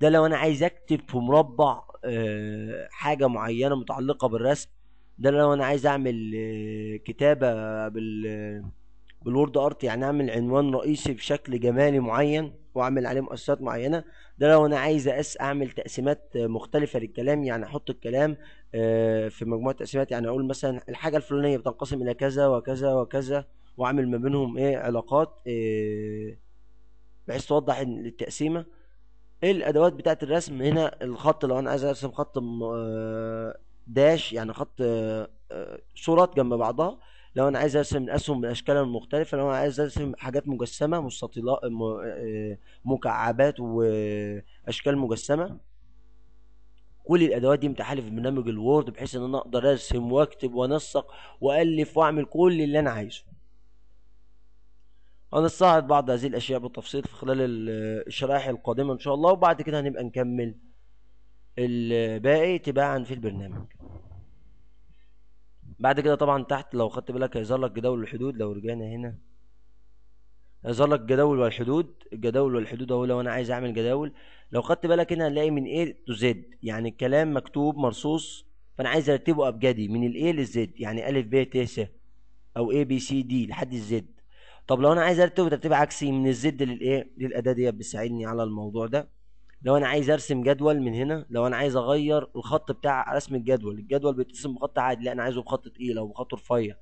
ده لو انا عايز اكتب في مربع آه، حاجه معينه متعلقه بالرسم ده لو انا عايز اعمل آه، كتابه بال آه، بالورد ارت يعني اعمل عنوان رئيسي بشكل جمالي معين واعمل عليه مؤسسات معينه ده لو انا عايز اقس اعمل تقسيمات مختلفه للكلام يعني احط الكلام آه، في مجموعه تقسيمات يعني اقول مثلا الحاجه الفلانيه بتنقسم الى كذا وكذا وكذا واعمل ما بينهم ايه علاقات إيه بحيث توضح التقسيمه ايه الادوات بتاعه الرسم هنا الخط لو انا عايز ارسم خط آه، داش يعني خط آه، صورات جنب بعضها لو انا عايز ارسم الاسهم باشكالها المختلفه لو انا عايز ارسم حاجات مجسمه مستطيلات آه، مكعبات واشكال مجسمه كل الادوات دي متاحه في برنامج الوورد بحيث ان انا اقدر ارسم واكتب وانسق والف واعمل كل اللي انا عايزه هنستعرض بعض هذه الاشياء بالتفصيل في خلال الشرائح القادمه ان شاء الله وبعد كده هنبقى نكمل الباقي تباعا في البرنامج بعد كده طبعا تحت لو خدت بالك هيظهر لك جداول الحدود لو رجعنا هنا هيظهر لك جداول والحدود الجداول والحدود اهو لو انا عايز اعمل جداول لو خدت بالك هنا هنلاقي من A تو Z يعني الكلام مكتوب مرصوص فانا عايز ارتبه ابجدي من الاي للزد يعني أ ب ت س او اي بي سي دي لحد الزد طب لو انا عايز ارتبه ترتيب عكسي من الزد للايه للاداه ديت بتساعدني على الموضوع ده لو انا عايز ارسم جدول من هنا لو انا عايز اغير الخط بتاع رسم الجدول الجدول بيترسم بخط عادي لا انا عايزه بخط تقيل او بخط رفيع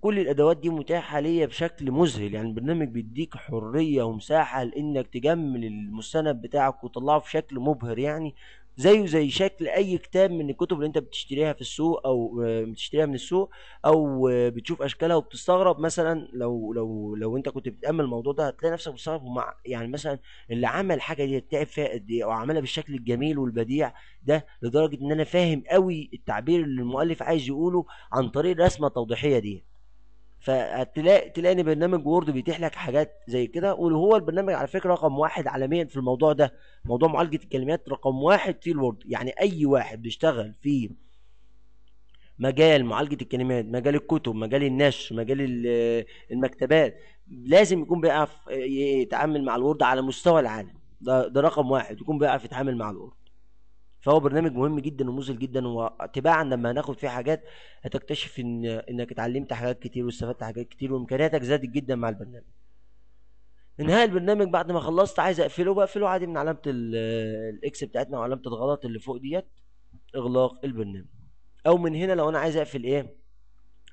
كل الادوات دي متاحه ليا بشكل مذهل يعني البرنامج بيديك حريه ومساحه لانك تجمل المستند بتاعك وتطلعه في شكل مبهر يعني زيه زي شكل اي كتاب من الكتب اللي انت بتشتريها في السوق او آه، بتشتريها من السوق او آه، بتشوف اشكالها وبتستغرب مثلا لو لو لو انت كنت بتامل الموضوع ده هتلاقي نفسك بتستغرب مع يعني مثلا اللي عمل حاجه دي تعب فيها قد ايه او عملها بالشكل الجميل والبديع ده لدرجه ان انا فاهم قوي التعبير اللي المؤلف عايز يقوله عن طريق الرسمه التوضيحيه دي فتلاقي تلاقي ان برنامج وورد بيتيح لك حاجات زي كده وهو البرنامج على فكره رقم واحد عالميا في الموضوع ده موضوع معالجه الكلمات رقم واحد في الوورد يعني اي واحد بيشتغل في مجال معالجه الكلمات مجال الكتب مجال النشر مجال المكتبات لازم يكون بيعرف يتعامل مع الوورد على مستوى العالم ده ده رقم واحد يكون بيعرف يتعامل مع الوورد فهو برنامج مهم جدا ومذهل جدا وتباعا لما هناخد فيه حاجات هتكتشف ان انك اتعلمت حاجات كتير واستفدت حاجات كتير وامكانياتك زادت جدا مع البرنامج انهاء البرنامج بعد ما خلصت عايز اقفله بقفله عادي من علامه الاكس بتاعتنا وعلامه الغلط اللي فوق ديت اغلاق البرنامج او من هنا لو انا عايز اقفل ايه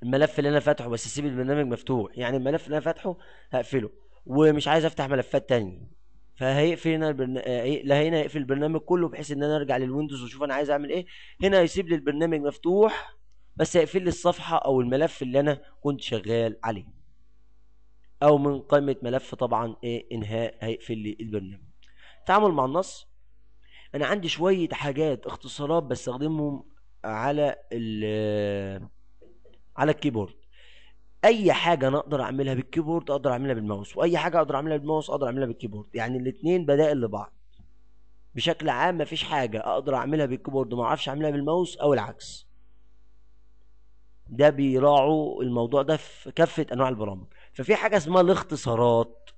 الملف اللي انا فاتحه بس اسيب البرنامج مفتوح يعني الملف اللي انا فاتحه هقفله ومش عايز افتح ملفات تانية فهيقفل هنا البرنا... آه، لا هنا هيقفل البرنامج كله بحيث ان انا ارجع للويندوز واشوف انا عايز اعمل ايه هنا هيسيب لي البرنامج مفتوح بس هيقفل لي الصفحه او الملف اللي انا كنت شغال عليه او من قائمه ملف طبعا ايه انهاء هيقفل لي البرنامج تعامل مع النص انا عندي شويه حاجات اختصارات بستخدمهم على ال على الكيبورد اي حاجه انا اقدر اعملها بالكيبورد اقدر اعملها بالماوس واي حاجه اقدر اعملها بالماوس اقدر اعملها بالكيبورد يعني الاثنين بدائل لبعض بشكل عام مفيش حاجه اقدر اعملها بالكيبورد ما اعرفش اعملها بالماوس او العكس ده بيراعوا الموضوع ده في كافه انواع البرامج ففي حاجه اسمها الاختصارات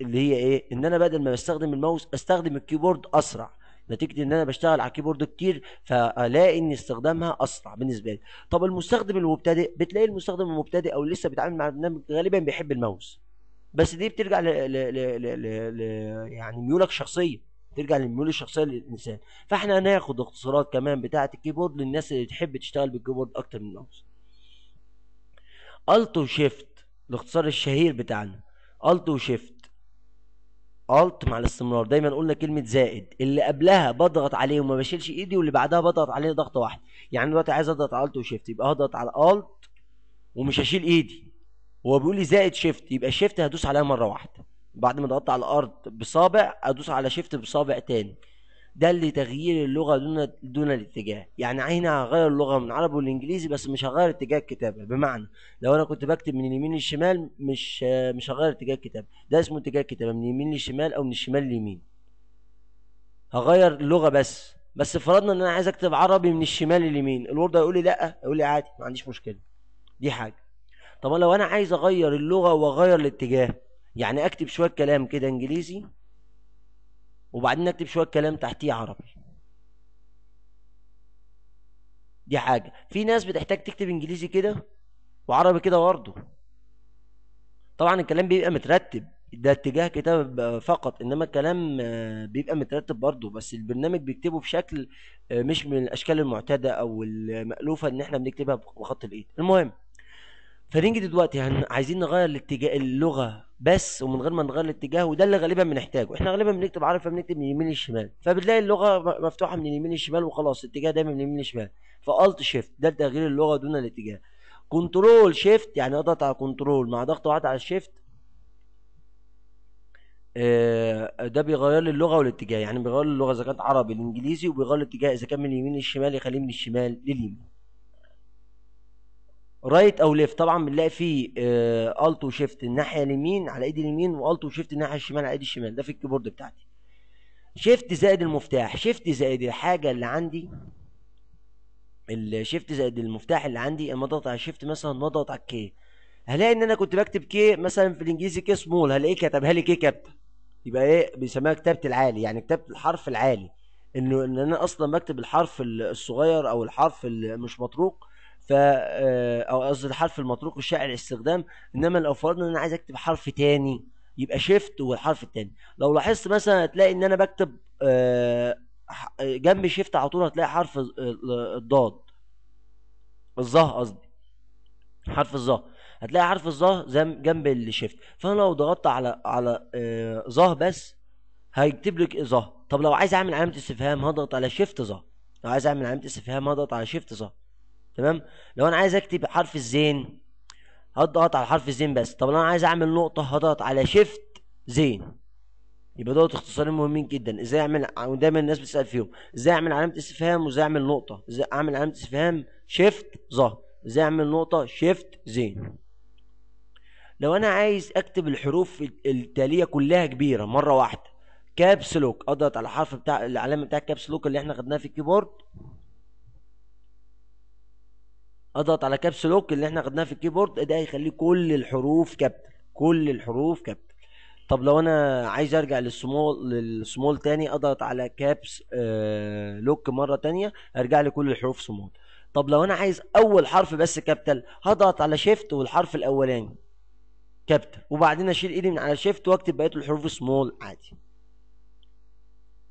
اللي هي ايه ان انا بدل ما بستخدم الماوس استخدم الكيبورد اسرع نتيجه ان انا بشتغل على الكيبورد كتير فالاقي ان استخدامها اسرع بالنسبه لي طب المستخدم المبتدئ بتلاقي المستخدم المبتدئ او لسه بيتعامل مع البرنامج غالبا بيحب الماوس بس دي بترجع ل ل ل ل ل يعني ميولك شخصيه ترجع للميول الشخصيه للانسان فاحنا هناخد اختصارات كمان بتاعه الكيبورد للناس اللي تحب تشتغل بالكيبورد اكتر من الماوس التو شيفت الاختصار الشهير بتاعنا التو شيفت الت مع الاستمرار دايما قلنا كلمه زائد اللي قبلها بضغط عليه وما بشيلش ايدي واللي بعدها بضغط عليه ضغطه واحده يعني دلوقتي عايز اضغط على الت وشيفت يبقى هضغط على الت ومش هشيل ايدي هو بيقول لي زائد شيفت يبقى الشيفت هدوس عليها مره واحده بعد ما ضغطت على الارض بصابع ادوس على شيفت بصابع تاني ده لتغيير اللغه دون دون الاتجاه يعني هنا هغير اللغه من العربي والانجليزي بس مش هغير اتجاه الكتابه بمعنى لو انا كنت بكتب من اليمين للشمال مش مش هغير اتجاه الكتابه ده اسمه اتجاه الكتابه من اليمين للشمال او من الشمال لليمين هغير اللغه بس بس فرضنا ان انا عايز اكتب عربي من الشمال لليمين الورد هيقول لي لا هيقول لي عادي ما عنديش مشكله دي حاجه طب لو انا عايز اغير اللغه واغير الاتجاه يعني اكتب شويه كلام كده انجليزي وبعدين نكتب شوية كلام تحتيه عربي دي حاجة في ناس بتحتاج تكتب انجليزي كده وعربي كده برضه طبعا الكلام بيبقى مترتب ده اتجاه كتابة فقط انما الكلام آه، بيبقى مترتب برضه بس البرنامج بيكتبه بشكل آه، مش من الاشكال المعتادة او المألوفة ان احنا بنكتبها بخط الايد المهم فنيجي دلوقتي هن... عايزين نغير الاتجاه اللغه بس ومن غير ما نغير الاتجاه وده اللي غالبا بنحتاجه احنا غالبا بنكتب عارف بنكتب من اليمين للشمال فبتلاقي اللغه مفتوحه من اليمين للشمال وخلاص الاتجاه دايما من اليمين للشمال فالت شيفت ده تغيير اللغه دون الاتجاه كنترول شيفت يعني اضغط على كنترول مع ضغط واحد على الشيفت آه، ده بيغير لي اللغه والاتجاه يعني بيغير لي اللغه اذا كانت عربي لانجليزي وبيغير الاتجاه اذا كان من اليمين للشمال يخليه من الشمال لليمين رايت او ليفت طبعا بنلاقي فيه الت آه، وشيفت الناحيه اليمين على ايدي اليمين والت وشيفت الناحيه الشمال على ايدي الشمال ده في الكيبورد بتاعتي شيفت زائد المفتاح شيفت زائد الحاجه اللي عندي الشيفت زائد المفتاح اللي عندي اما اضغط على شيفت مثلا واضغط على الكي هلاقي ان انا كنت بكتب كي مثلا في الانجليزي كي سمول هلاقيه كتبها لي كي كابتن يبقى ايه بيسموها كتابه العالي يعني كتابه الحرف العالي انه ان انا اصلا بكتب الحرف الصغير او الحرف مش مطروق آه، او قصدي الحرف المطروق الشائع الاستخدام انما لو فرضنا ان انا عايز اكتب حرف تاني يبقى شيفت والحرف التاني لو لاحظت مثلا هتلاقي ان انا بكتب آه، جنب شيفت على طول هتلاقي حرف الضاد الظه قصدي حرف الظه هتلاقي حرف الظه جنب الشيفت فانا لو ضغطت على على ظه آه، بس هيكتب لك ظه طب لو عايز اعمل علامه استفهام هضغط على شيفت ظه لو عايز اعمل علامه استفهام هضغط على شيفت ظه تمام لو انا عايز اكتب حرف الزين هضغط على حرف الزين بس طب لو انا عايز اعمل نقطه هضغط على شيفت زين يبقى دول اختصارين مهمين جدا ازاي اعمل ودايما الناس بتسال فيهم ازاي اعمل علامه استفهام وازاي اعمل نقطه ازاي اعمل علامه استفهام شيفت ظهر ازاي اعمل نقطه شيفت زين لو انا عايز اكتب الحروف التاليه كلها كبيره مره واحده كابس لوك اضغط على الحرف بتاع العلامه بتاع كابس لوك اللي احنا خدناها في الكيبورد اضغط على كابس لوك اللي احنا خدناها في الكيبورد ده هيخليه كل الحروف كابيتال كل الحروف كابيتال طب لو انا عايز ارجع للسمول للسمول تاني اضغط على كابس آه، لوك مره تانية ارجع لي كل الحروف سمول طب لو انا عايز اول حرف بس كابيتال هضغط على شيفت والحرف الاولاني كابيتال وبعدين اشيل ايدي من على شيفت واكتب بقيه الحروف سمول عادي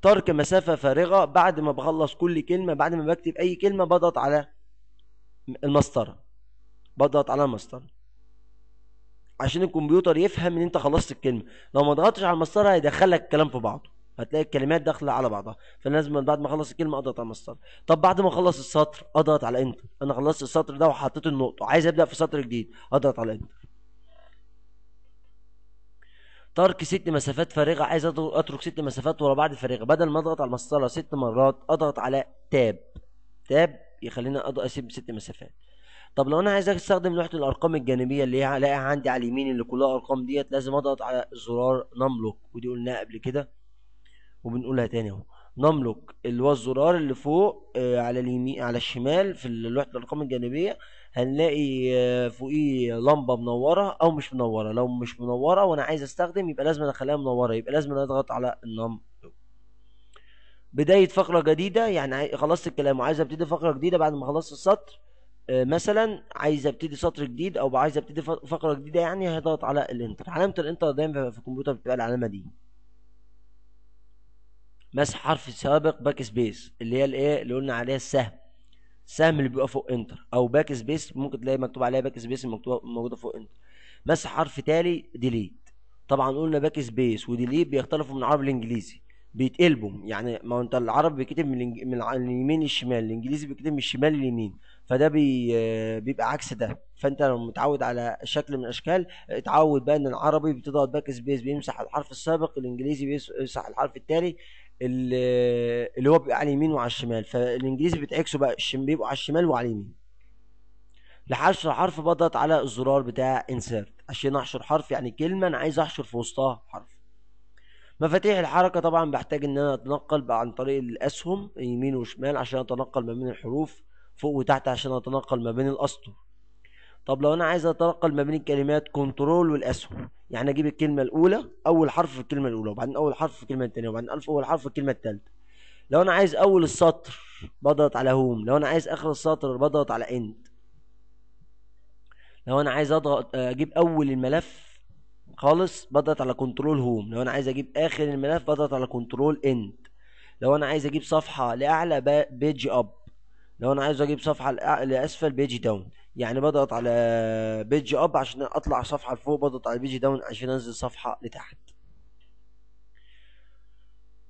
ترك مسافه فارغه بعد ما بخلص كل كلمه بعد ما بكتب اي كلمه بضغط على المسطره بضغط على المسطره عشان الكمبيوتر يفهم ان انت خلصت الكلمه لو ما ضغطتش على المسطره هيدخلك الكلام في بعضه هتلاقي الكلمات داخله على بعضها فلازم بعد ما اخلص الكلمه اضغط على المسطره طب بعد ما اخلص السطر اضغط على انتر انا خلصت السطر ده وحطيت النقطه عايز ابدا في سطر جديد اضغط على انتر ترك ست مسافات فارغه عايز اترك ست مسافات ورا بعض فارغه بدل ما اضغط على المسطره ست مرات اضغط على تاب تاب يخليني اقدر اسيب بست مسافات طب لو انا عايز استخدم لوحه الارقام الجانبيه اللي هي الاقيها عندي على اليمين اللي كلها ارقام ديت لازم اضغط على زرار نملك ودي قلناها قبل كده وبنقولها تاني اهو نملك اللي هو الزرار اللي فوق آه، على اليمين على الشمال في لوحه الارقام الجانبيه هنلاقي آه، فوقيه لمبه منوره او مش منوره لو مش منوره وانا عايز استخدم يبقى لازم اخليها منوره يبقى لازم اضغط على النملك بداية فقرة جديدة يعني خلصت الكلام وعايز ابتدي فقرة جديدة بعد ما خلصت السطر آه، مثلا عايز ابتدي سطر جديد او عايز ابتدي فقرة جديدة يعني هضغط على الانتر علامة الانتر دايما في الكمبيوتر بتبقى العلامة دي مسح حرف سابق باك سبيس اللي هي الايه اللي قلنا عليها السهم السهم اللي بيبقى فوق انتر او باك سبيس ممكن تلاقي مكتوب عليها باك سبيس مكتوبه موجوده فوق انتر مسح حرف تالي ديليت طبعا قلنا باك سبيس وديليت بيختلفوا من العربي الانجليزي بيتقلبوا يعني ما انت العرب بيكتب من, اليمين للشمال الانجليزي بيكتب من الشمال لليمين فده بي بيبقى عكس ده فانت لو متعود على شكل من الاشكال اتعود بقى ان العربي بتضغط باك سبيس بيمسح الحرف السابق الانجليزي بيمسح الحرف التالي اللي هو بيبقى على اليمين وعلى الشمال فالانجليزي بتعكسه بقى بيبقوا على الشمال وعلى اليمين لحشر حرف بضغط على الزرار بتاع انسيرت عشان احشر حرف يعني كلمه انا عايز احشر في وسطها حرف مفاتيح الحركة طبعا بحتاج ان انا اتنقل بقى عن طريق الاسهم يمين وشمال عشان اتنقل ما بين الحروف فوق وتحت عشان اتنقل ما بين الاسطر طب لو انا عايز اتنقل ما بين الكلمات كنترول والاسهم يعني اجيب الكلمة الاولى اول حرف في الكلمة الاولى وبعدين اول حرف في الكلمة التانية وبعدين الف اول حرف في الكلمة التالتة لو انا عايز اول السطر بضغط على هوم لو انا عايز اخر السطر بضغط على اند لو انا عايز اضغط آه، اجيب اول الملف خالص بضغط على كنترول هوم لو انا عايز اجيب اخر الملف بضغط على كنترول اند لو انا عايز اجيب صفحه لاعلى بيج اب لو انا عايز اجيب صفحه لاسفل بيج داون يعني بضغط على بيج اب عشان اطلع صفحه لفوق بضغط على بيج داون عشان انزل صفحه لتحت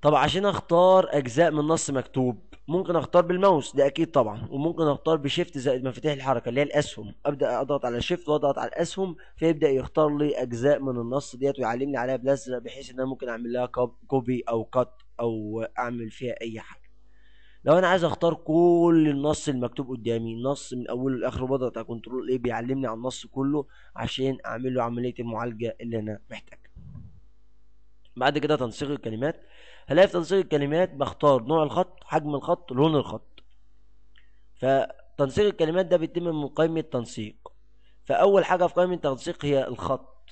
طب عشان اختار اجزاء من نص مكتوب ممكن اختار بالماوس ده اكيد طبعا وممكن اختار بشيفت زائد مفاتيح الحركه اللي هي الاسهم ابدا اضغط على شيفت واضغط على الاسهم فيبدا يختار لي اجزاء من النص ديت ويعلمني عليها بلازر بحيث ان انا ممكن اعمل لها كوبي او كات او اعمل فيها اي حاجه لو انا عايز اختار كل النص المكتوب قدامي النص من اوله لاخره بضغط على كنترول ايه بيعلمني على النص كله عشان اعمل له عمليه المعالجه اللي انا محتاجها بعد كده تنسيق الكلمات هلاقي في تنسيق الكلمات بختار نوع الخط حجم الخط لون الخط فتنسيق الكلمات ده بيتم من قائمة تنسيق فأول حاجة في قائمة التنسيق هي الخط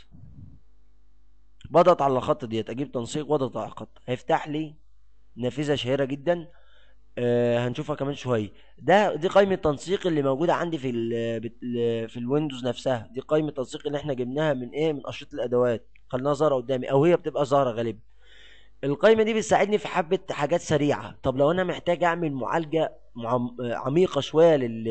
بضغط على الخط ديت أجيب تنسيق واضغط على الخط هيفتح لي نافذة شهيرة جدا آه هنشوفها كمان شوية ده دي قائمة التنسيق اللي موجودة عندي في في الويندوز نفسها دي قائمة التنسيق اللي احنا جبناها من ايه من أشرطة الأدوات خليناها ظاهرة قدامي أو هي بتبقى ظاهرة غالبا القايمة دي بتساعدني في حبة حاجات سريعة طب لو انا محتاج اعمل معالجة عميقة شوية لل...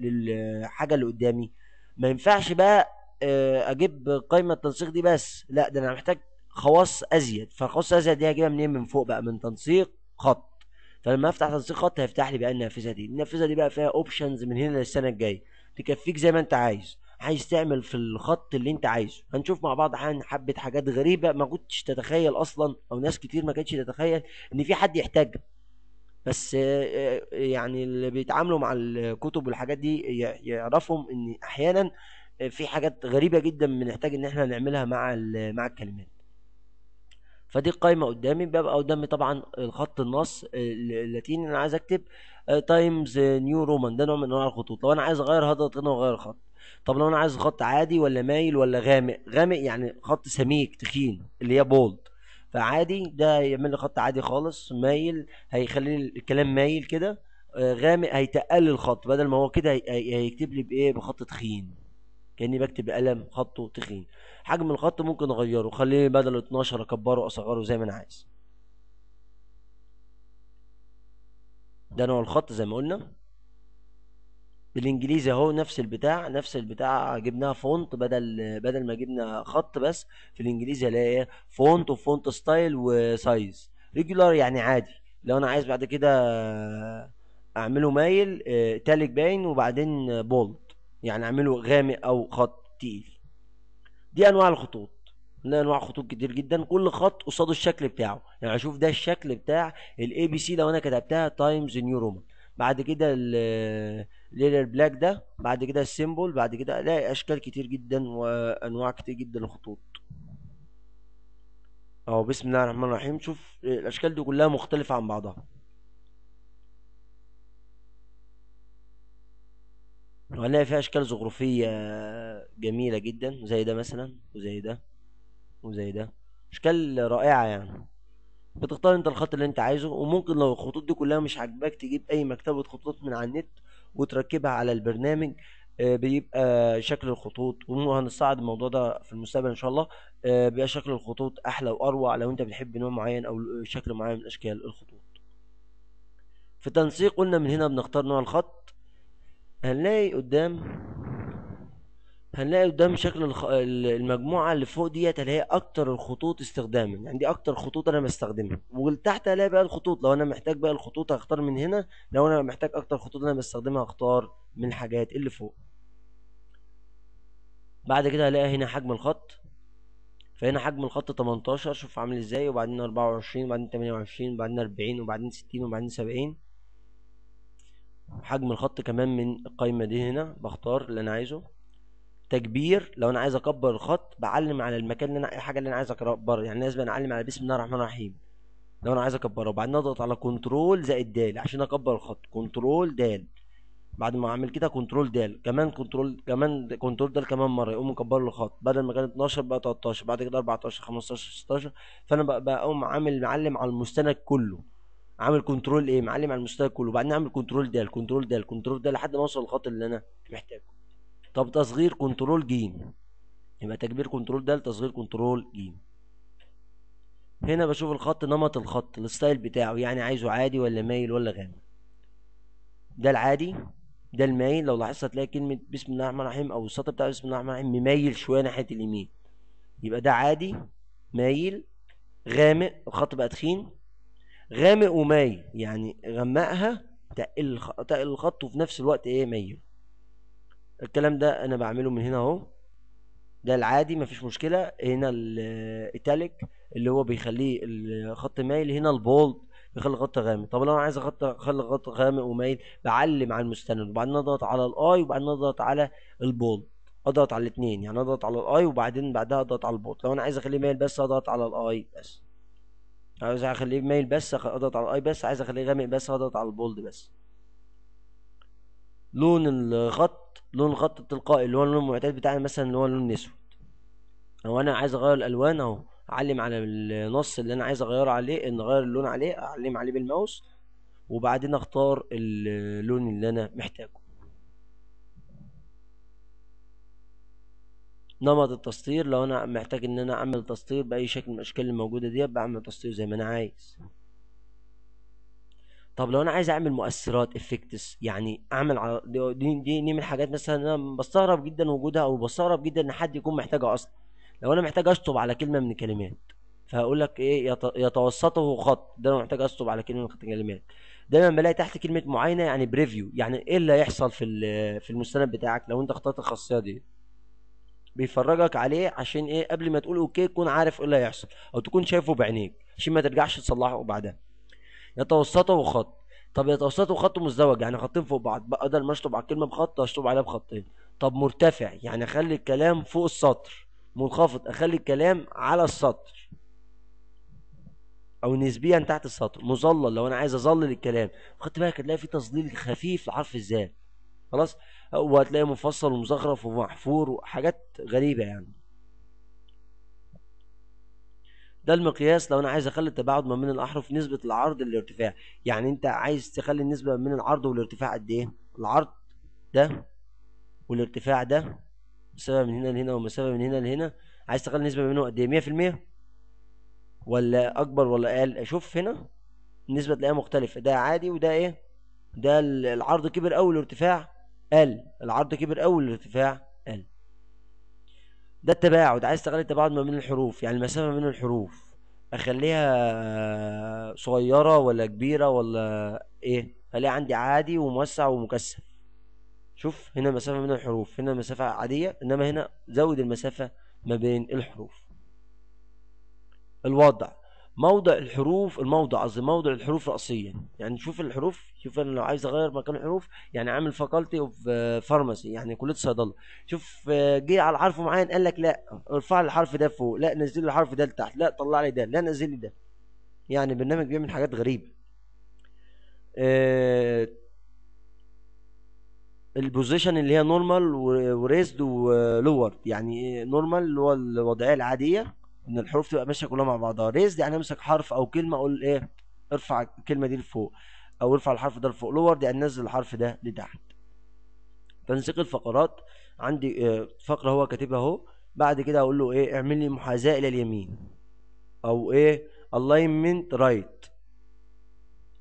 للحاجة اللي قدامي ما ينفعش بقى آه، اجيب قايمة التنسيق دي بس لا ده انا محتاج خواص ازيد فالخواص ازيد دي هجيبها منين من فوق بقى من تنسيق خط فلما افتح تنسيق خط هيفتح لي بقى النافذه دي النافذه دي بقى فيها اوبشنز من هنا للسنه الجايه تكفيك زي ما انت عايز عايز تعمل في الخط اللي انت عايزه هنشوف مع بعض عن حبه حاجات غريبه ما كنتش تتخيل اصلا او ناس كتير ما كانتش تتخيل ان في حد يحتاجها بس آه، آه، يعني اللي بيتعاملوا مع الكتب والحاجات دي يعرفهم ان احيانا آه، في حاجات غريبه جدا بنحتاج ان احنا نعملها مع مع الكلمات فدي القايمه قدامي ببقى قدامي طبعا الخط النص اللاتيني انا عايز اكتب تايمز نيو رومان ده نوع من انواع الخطوط لو انا عايز اغير هضغط هنا واغير الخط طب لو انا عايز خط عادي ولا مايل ولا غامق غامق يعني خط سميك تخين اللي هي بولد فعادي ده هيعمل لي خط عادي خالص مايل هيخلي الكلام مايل كده آه، غامق هيتقل الخط بدل ما هو كده هيكتب لي بايه بخط تخين كاني بكتب بقلم خطه تخين حجم الخط ممكن اغيره خليه بدل 12 اكبره اصغره زي ما انا عايز ده نوع الخط زي ما قلنا بالانجليزي اهو نفس البتاع نفس البتاع جبناها فونت بدل بدل ما جبنا خط بس في الانجليزي الاقي ايه فونت وفونت ستايل وسايز ريجولار يعني عادي لو انا عايز بعد كده اعمله مايل آه، تالك باين وبعدين بولد يعني اعمله غامق او خط تقيل دي انواع الخطوط ده انواع خطوط كتير جدا كل خط قصاده الشكل بتاعه يعني اشوف ده الشكل بتاع الاي بي سي لو انا كتبتها تايمز نيو رومان بعد كده ليلر بلاك ده بعد كده السيمبل بعد كده الاقي اشكال كتير جدا وانواع كتير جدا للخطوط اهو بسم الله الرحمن الرحيم شوف الاشكال دي كلها مختلفة عن بعضها وهنلاقي فيها اشكال زخرفية جميلة جدا زي ده مثلا وزي ده وزي ده اشكال رائعة يعني بتختار انت الخط اللي انت عايزه وممكن لو الخطوط دي كلها مش عاجباك تجيب اي مكتبة خطوط من على النت وتركبها على البرنامج آه، بيبقى شكل الخطوط وهنصعد الموضوع ده في المستقبل ان شاء الله آه، بيبقى شكل الخطوط احلى واروع لو انت بتحب نوع معين او شكل معين من اشكال الخطوط في تنسيق قلنا من هنا بنختار نوع الخط هنلاقي قدام هنلاقي قدام شكل المجموعه اللي فوق ديت اللي هي اكتر الخطوط استخداما يعني دي اكتر خطوط انا بستخدمها وتحت هلاقي بقى الخطوط لو انا محتاج بقى الخطوط هختار من هنا لو انا محتاج اكتر خطوط انا بستخدمها هختار من الحاجات اللي فوق بعد كده هلاقي هنا حجم الخط فهنا حجم الخط 18 شوف عامل ازاي وبعدين 24 وبعدين 28 وبعدين 40 وبعدين 60 وبعدين 70 حجم الخط كمان من القايمة دي هنا بختار اللي انا عايزه تكبير لو انا عايز اكبر الخط بعلم على المكان اللي انا الحاجه اللي انا عايز اكبر يعني لازم اعلم على بسم الله الرحمن الرحيم لو انا عايز اكبرها وبعدين اضغط على كنترول زائد د عشان اكبر الخط كنترول د بعد ما اعمل كده كنترول د كمان كنترول كمان كنترول د كمان مره يقوم مكبر له الخط بدل ما كان 12 بقى 13 بعد كده 14 15 16 فانا بقى بقوم عامل معلم على المستند كله عامل كنترول ايه معلم على المستند كله وبعدين اعمل كنترول د كنترول د كنترول د لحد ما اوصل للخط اللي انا محتاجه طب تصغير كنترول جيم يبقى تكبير كنترول د تصغير كنترول جيم هنا بشوف الخط نمط الخط الستايل بتاعه يعني عايزه عادي ولا مايل ولا غامق ده العادي ده المايل لو لاحظت هتلاقي كلمة بسم الله الرحمن الرحيم أو السطر بتاع بسم الله الرحمن الرحيم مميل شوية ناحية اليمين يبقى ده عادي مايل غامق الخط بقى تخين غامق ومايل يعني غمقها تقل الخط وفي نفس الوقت ايه مايل الكلام ده انا بعمله من هنا اهو ده العادي مفيش مشكله هنا الايتاليك اللي هو بيخليه الخط مايل هنا البولد بيخلي الخط غامق طب لو انا عايز اخلي الخط غامق ومايل بعلم على المستند وبعدين اضغط على الاي وبعدين اضغط على البولد اضغط على الاثنين يعني اضغط على الاي وبعدين بعدها اضغط على البولد لو انا عايز اخليه مايل بس اضغط على الاي بس عايز اخليه مايل بس اضغط على الاي بس عايز اخليه غامق بس اضغط على البولد بس لون الغط لون الغط التلقائي اللي هو اللون المعتاد بتاعنا مثلا اللي هو اللون الاسود لو انا عايز اغير الالوان اهو اعلم على النص اللي انا عايز اغيره عليه ان اغير اللون عليه اعلم عليه بالماوس وبعدين اختار اللون اللي انا محتاجه نمط التسطير لو انا محتاج ان انا اعمل تسطير باي شكل من الاشكال الموجوده ديت بعمل تسطير زي ما انا عايز طب لو انا عايز اعمل مؤثرات افكتس يعني اعمل على دي, دي, دي من الحاجات مثلا انا بستغرب جدا وجودها او بستغرب جدا ان حد يكون محتاجها اصلا لو انا محتاج اشطب على كلمه من الكلمات فهقول لك ايه يتوسطه خط ده انا محتاج اشطب على كلمه من الكلمات دايما بلاقي تحت كلمه معاينه يعني بريفيو يعني ايه اللي هيحصل في في المستند بتاعك لو انت اخترت الخاصيه دي بيفرجك عليه عشان ايه قبل ما تقول اوكي تكون عارف ايه اللي هيحصل او تكون شايفه بعينيك عشان ما ترجعش تصلحه بعدها يتوسطه خط طب يتوسطه خط مزدوج يعني خطين فوق بعض بدل ما اشطب على الكلمه بخط اشطب عليها بخطين طب مرتفع يعني اخلي الكلام فوق السطر منخفض اخلي الكلام على السطر او نسبيا تحت السطر مظلل لو انا عايز اظلل الكلام خدت بالك هتلاقي في تظليل خفيف لحرف الزال خلاص وهتلاقي مفصل ومزخرف ومحفور وحاجات غريبه يعني ده المقياس لو انا عايز اخلي التباعد ما بين الاحرف نسبه العرض للارتفاع يعني انت عايز تخلي النسبه ما بين العرض والارتفاع قد ايه العرض ده والارتفاع ده مسافه من هنا لهنا ومسافه من هنا لهنا عايز تخلي النسبه ما بينهم قد ايه 100% ولا اكبر ولا اقل اشوف هنا النسبه تلاقيها مختلفه ده عادي وده ايه ده العرض كبر قوي الارتفاع قل العرض كبر قوي الارتفاع قل ده التباعد عايز تقلل التباعد ما بين الحروف يعني المسافة بين الحروف اخليها صغيرة ولا كبيرة ولا ايه اخليها عندي عادي وموسع ومكثف شوف هنا مسافة بين الحروف هنا مسافة عادية انما هنا زود المسافة ما بين الحروف الوضع موضع الحروف الموضع قصدي موضع الحروف رأسيا يعني شوف الحروف شوف انا لو عايز اغير مكان الحروف يعني عامل فاكالتي اوف فارماسي يعني كليه صيدله شوف آه، جه على حرف معين قال لك لا ارفع الحرف ده فوق لا نزل لي الحرف ده لتحت لا طلع لي ده لا نزل لي ده يعني برنامج بيعمل حاجات غريبه آه، البوزيشن اللي هي نورمال وريزد ولور يعني نورمال اللي هو الوضعيه العاديه ان الحروف تبقى ماشيه كلها مع بعضها ريز يعني امسك حرف او كلمه اقول ايه ارفع الكلمه دي لفوق او ارفع الحرف ده لفوق لورد يعني نزل الحرف ده لتحت تنسيق الفقرات عندي آه، فقره هو كاتبها اهو بعد كده اقول له ايه اعمل لي محاذاه الى اليمين او ايه الاينمنت رايت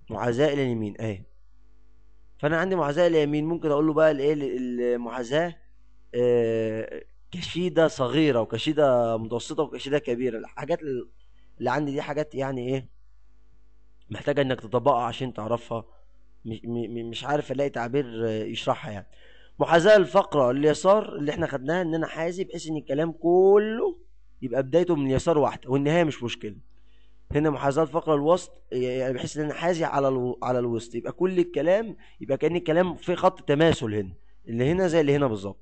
محاذاه الى اليمين اهي فانا عندي محاذاه الى اليمين ممكن اقول له بقى الايه المحاذاه آه، كشيده صغيره وكشيده متوسطه وكشيده كبيره الحاجات اللي عندي دي حاجات يعني ايه محتاجه انك تطبقها عشان تعرفها مش, مش عارف الاقي تعبير يشرحها يعني محاذاه الفقره اليسار اللي احنا خدناها ان انا حازي بحيث ان الكلام كله يبقى بدايته من اليسار واحده والنهايه مش مشكله هنا محاذاه الفقره الوسط يعني بحيث ان انا حازي على الو... على الوسط يبقى كل الكلام يبقى كان الكلام في خط تماثل هنا اللي هنا زي اللي هنا بالظبط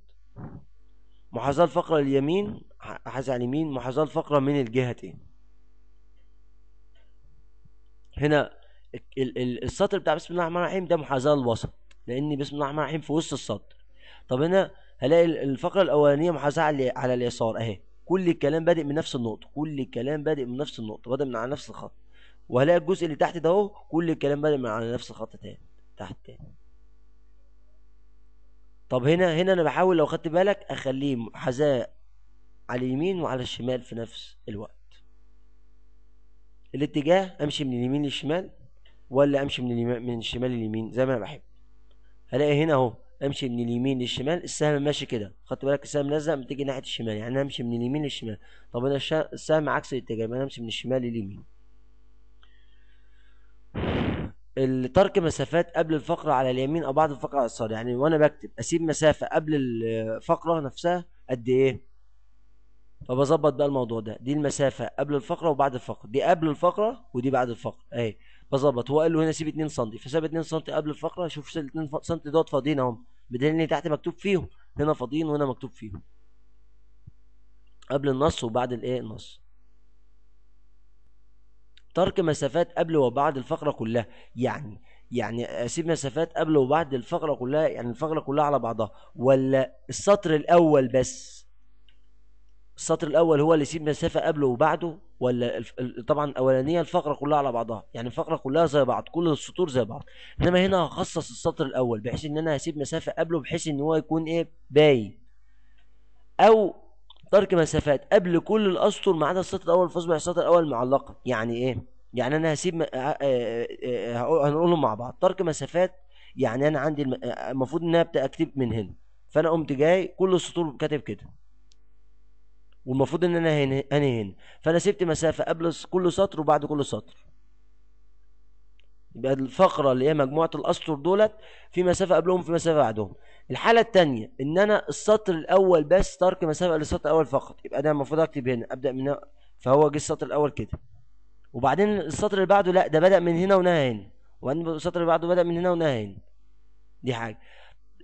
محاذاة الفقرة لليمين حاز على اليمين محاذاة الفقرة من الجهتين هنا السطر بتاع بسم الله الرحمن الرحيم ده محاذاة الوسط لأن بسم الله الرحمن الرحيم في وسط السطر طب هنا هلاقي الفقرة الأولانية محاذاة على اليسار أهي كل الكلام بادئ من نفس النقطة كل الكلام بادئ من نفس النقطة بادئ من على نفس الخط وهلاقي الجزء اللي تحت ده كل الكلام بادئ من على نفس الخط تاني تحت تاني طب هنا هنا انا بحاول لو خدت بالك اخليه حذاء على اليمين وعلى الشمال في نفس الوقت الاتجاه امشي من اليمين للشمال ولا امشي من اليمين من الشمال لليمين زي ما انا بحب هلاقي هنا اهو امشي من اليمين للشمال السهم ماشي كده خدت بالك السهم لازق متجه ناحيه الشمال يعني انا امشي من اليمين للشمال طب انا السهم عكس الاتجاه انا امشي من الشمال لليمين ترك مسافات قبل الفقرة على اليمين أو بعد الفقرة على اليسار يعني وأنا بكتب أسيب مسافة قبل الفقرة نفسها قد إيه فبظبط بقى الموضوع ده دي المسافة قبل الفقرة وبعد الفقرة دي قبل الفقرة ودي بعد الفقرة أهي بظبط هو قال له هنا سيب 2 سم فساب 2 سم قبل الفقرة شوف 2 سم دوت فاضيين أهم بدليل إن تحت مكتوب فيهم هنا فاضيين وهنا مكتوب فيهم قبل النص وبعد الإيه النص ترك مسافات قبل وبعد الفقرة كلها يعني يعني اسيب مسافات قبل وبعد الفقرة كلها يعني الفقرة كلها على بعضها ولا السطر الاول بس السطر الاول هو اللي يسيب مسافة قبله وبعده ولا طبعا الاولانية الفقرة كلها على بعضها يعني الفقرة كلها زي بعض كل السطور زي بعض انما هنا هخصص السطر الاول بحيث ان انا هسيب مسافة قبله بحيث ان هو يكون ايه باين او ترك مسافات قبل كل الاسطر ما عدا السطر الاول فاصبح السطر الاول معلقا يعني ايه يعني انا هسيب آه، آه، آه، هنقولهم مع بعض ترك مسافات يعني انا عندي المفروض ان انا ابدا اكتب من هنا فانا قمت جاي كل السطور كاتب كده والمفروض ان انا هنا هنا فانا سبت مسافه قبل كل سطر وبعد كل سطر يبقى الفقرة اللي هي مجموعة الأسطر دولت في مسافة قبلهم في مسافة بعدهم الحالة التانية إن أنا السطر الأول بس ترك مسافة للسطر الأول فقط يبقى أنا المفروض أكتب هنا أبدأ من هنا فهو جه السطر الأول كده وبعدين السطر اللي بعده لأ ده بدأ من هنا ونهى هنا وبعدين السطر اللي بعده بدأ من هنا ونهى هنا دي حاجة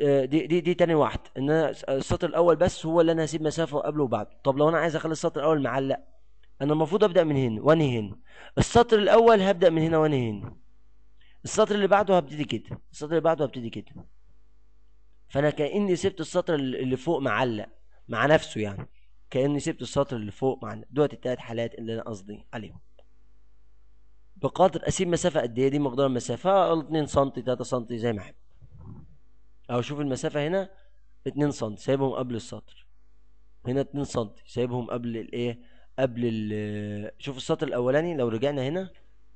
آه، دي دي دي تاني واحد ان انا السطر الاول بس هو اللي انا هسيب مسافه قبله وبعده طب لو انا عايز اخلي السطر الاول معلق انا المفروض ابدا من هنا وانهي هنا السطر الاول هبدا من هنا وانهي هنا السطر اللي بعده هبتدي كده السطر اللي بعده هبتدي كده فانا كاني سبت السطر اللي فوق معلق مع نفسه يعني كاني سبت السطر اللي فوق معلق دوت التلات حالات اللي انا قصدي عليهم بقدر اسيب مسافه قد ايه دي مقدار المسافه 2 سم 3 سم زي ما احب او اشوف المسافه هنا 2 سم سايبهم قبل السطر هنا 2 سم سايبهم قبل الايه قبل شوف السطر الاولاني لو رجعنا هنا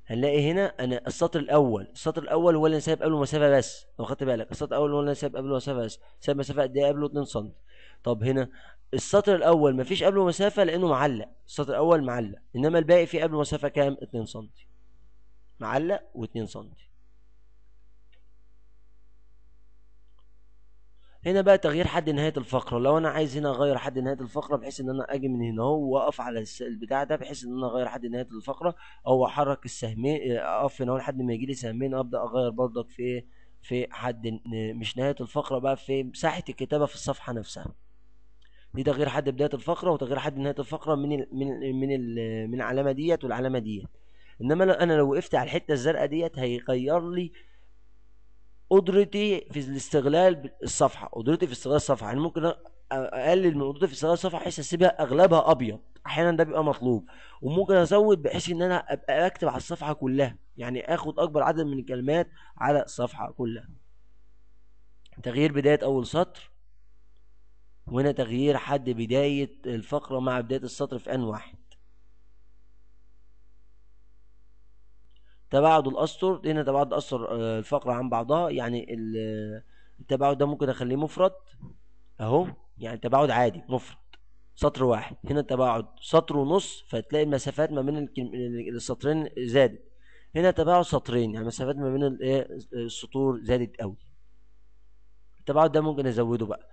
هنلاقي هنا انا السطر الاول السطر الاول هو اللي انا سايب قبله مسافه بس لو خدت بالك السطر الاول هو اللي انا سايب قبله مسافه بس سايب مسافه قد ايه قبله 2 سم طب هنا السطر الاول مفيش قبله مسافه لانه معلق السطر الاول معلق انما الباقي فيه قبله مسافه كام 2 سم معلق و2 سم هنا بقى تغيير حد نهايه الفقره لو انا عايز هنا اغير حد نهايه الفقره بحيث ان انا اجي من هنا اهو واقف على البتاع ده بحيث ان انا اغير حد نهايه الفقره او احرك السهمين اقف هنا لحد ما يجي لي سهمين ابدا اغير برضك في في حد مش نهايه الفقره بقى في مساحه الكتابه في الصفحه نفسها دي تغيير حد بدايه الفقره وتغيير حد نهايه الفقره من الـ من الـ من الـ من العلامه ديت والعلامه ديت انما انا لو وقفت على الحته الزرقاء ديت هيغير لي قدرتي في الاستغلال الصفحه قدرتي في استغلال الصفحه يعني ممكن اقلل من قدرتي في استغلال الصفحه بحيث اسيبها اغلبها ابيض احيانا ده بيبقى مطلوب وممكن ازود بحيث ان انا ابقى اكتب على الصفحه كلها يعني اخد اكبر عدد من الكلمات على الصفحه كلها تغيير بدايه اول سطر وهنا تغيير حد بدايه الفقره مع بدايه السطر في ان واحد تباعد الاسطر هنا تباعد اسطر الفقره آه، عن بعضها يعني التباعد ده ممكن اخليه مفرد اهو يعني تباعد عادي مفرد سطر واحد هنا تباعد سطر ونص فتلاقي المسافات ما بين السطرين زادت هنا تباعد سطرين يعني مسافات ما بين إيه، السطور زادت قوي التباعد ده ممكن ازوده بقى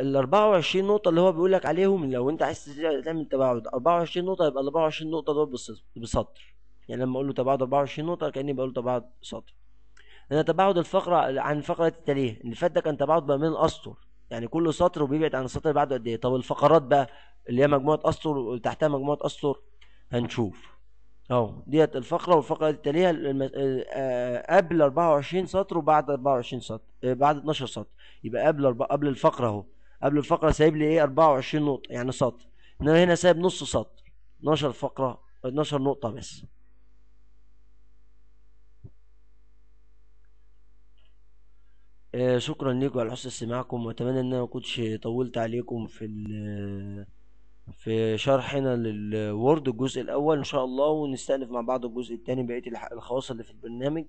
ال 24 نقطة اللي هو بيقول لك عليهم لو انت عايز تعمل تباعد 24 نقطة يبقى ال 24 نقطة دول بسطر يعني لما اقول له تباعد 24 نقطه كاني بقول له تباعد سطر لان تباعد الفقره عن الفقره التاليه اللي فات ده كان تباعد ما بين الاسطر يعني كل سطر وبيبعد عن السطر اللي بعده قد ايه طب الفقرات بقى اللي هي مجموعه اسطر وتحتها مجموعه اسطر هنشوف اهو ديت الفقره والفقره التاليه آه، قبل 24 سطر وبعد 24 سطر آه، بعد 12 سطر يبقى قبل قبل الفقره اهو قبل الفقره سايب لي ايه 24 نقطه يعني سطر انما هنا سايب نص سطر 12 فقره 12 نقطه بس آه، شكرا لكم على حسن استماعكم واتمنى ان انا ما كنتش طولت عليكم في آه، في شرحنا للورد الجزء الاول ان شاء الله ونستأنف مع بعض الجزء الثاني بقيه الخواص اللي في البرنامج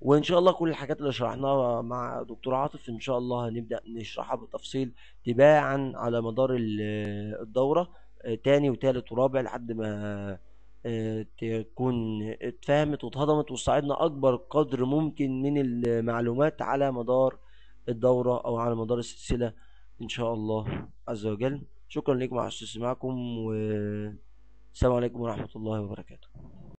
وان شاء الله كل الحاجات اللي شرحناها مع دكتور عاطف ان شاء الله هنبدا نشرحها بالتفصيل تباعا على مدار الدوره آه، تاني وتالت ورابع لحد ما تكون اتفهمت واتهضمت وصعدنا اكبر قدر ممكن من المعلومات على مدار الدورة او على مدار السلسلة ان شاء الله عز وجل شكرا لكم على استماعكم والسلام عليكم ورحمة الله وبركاته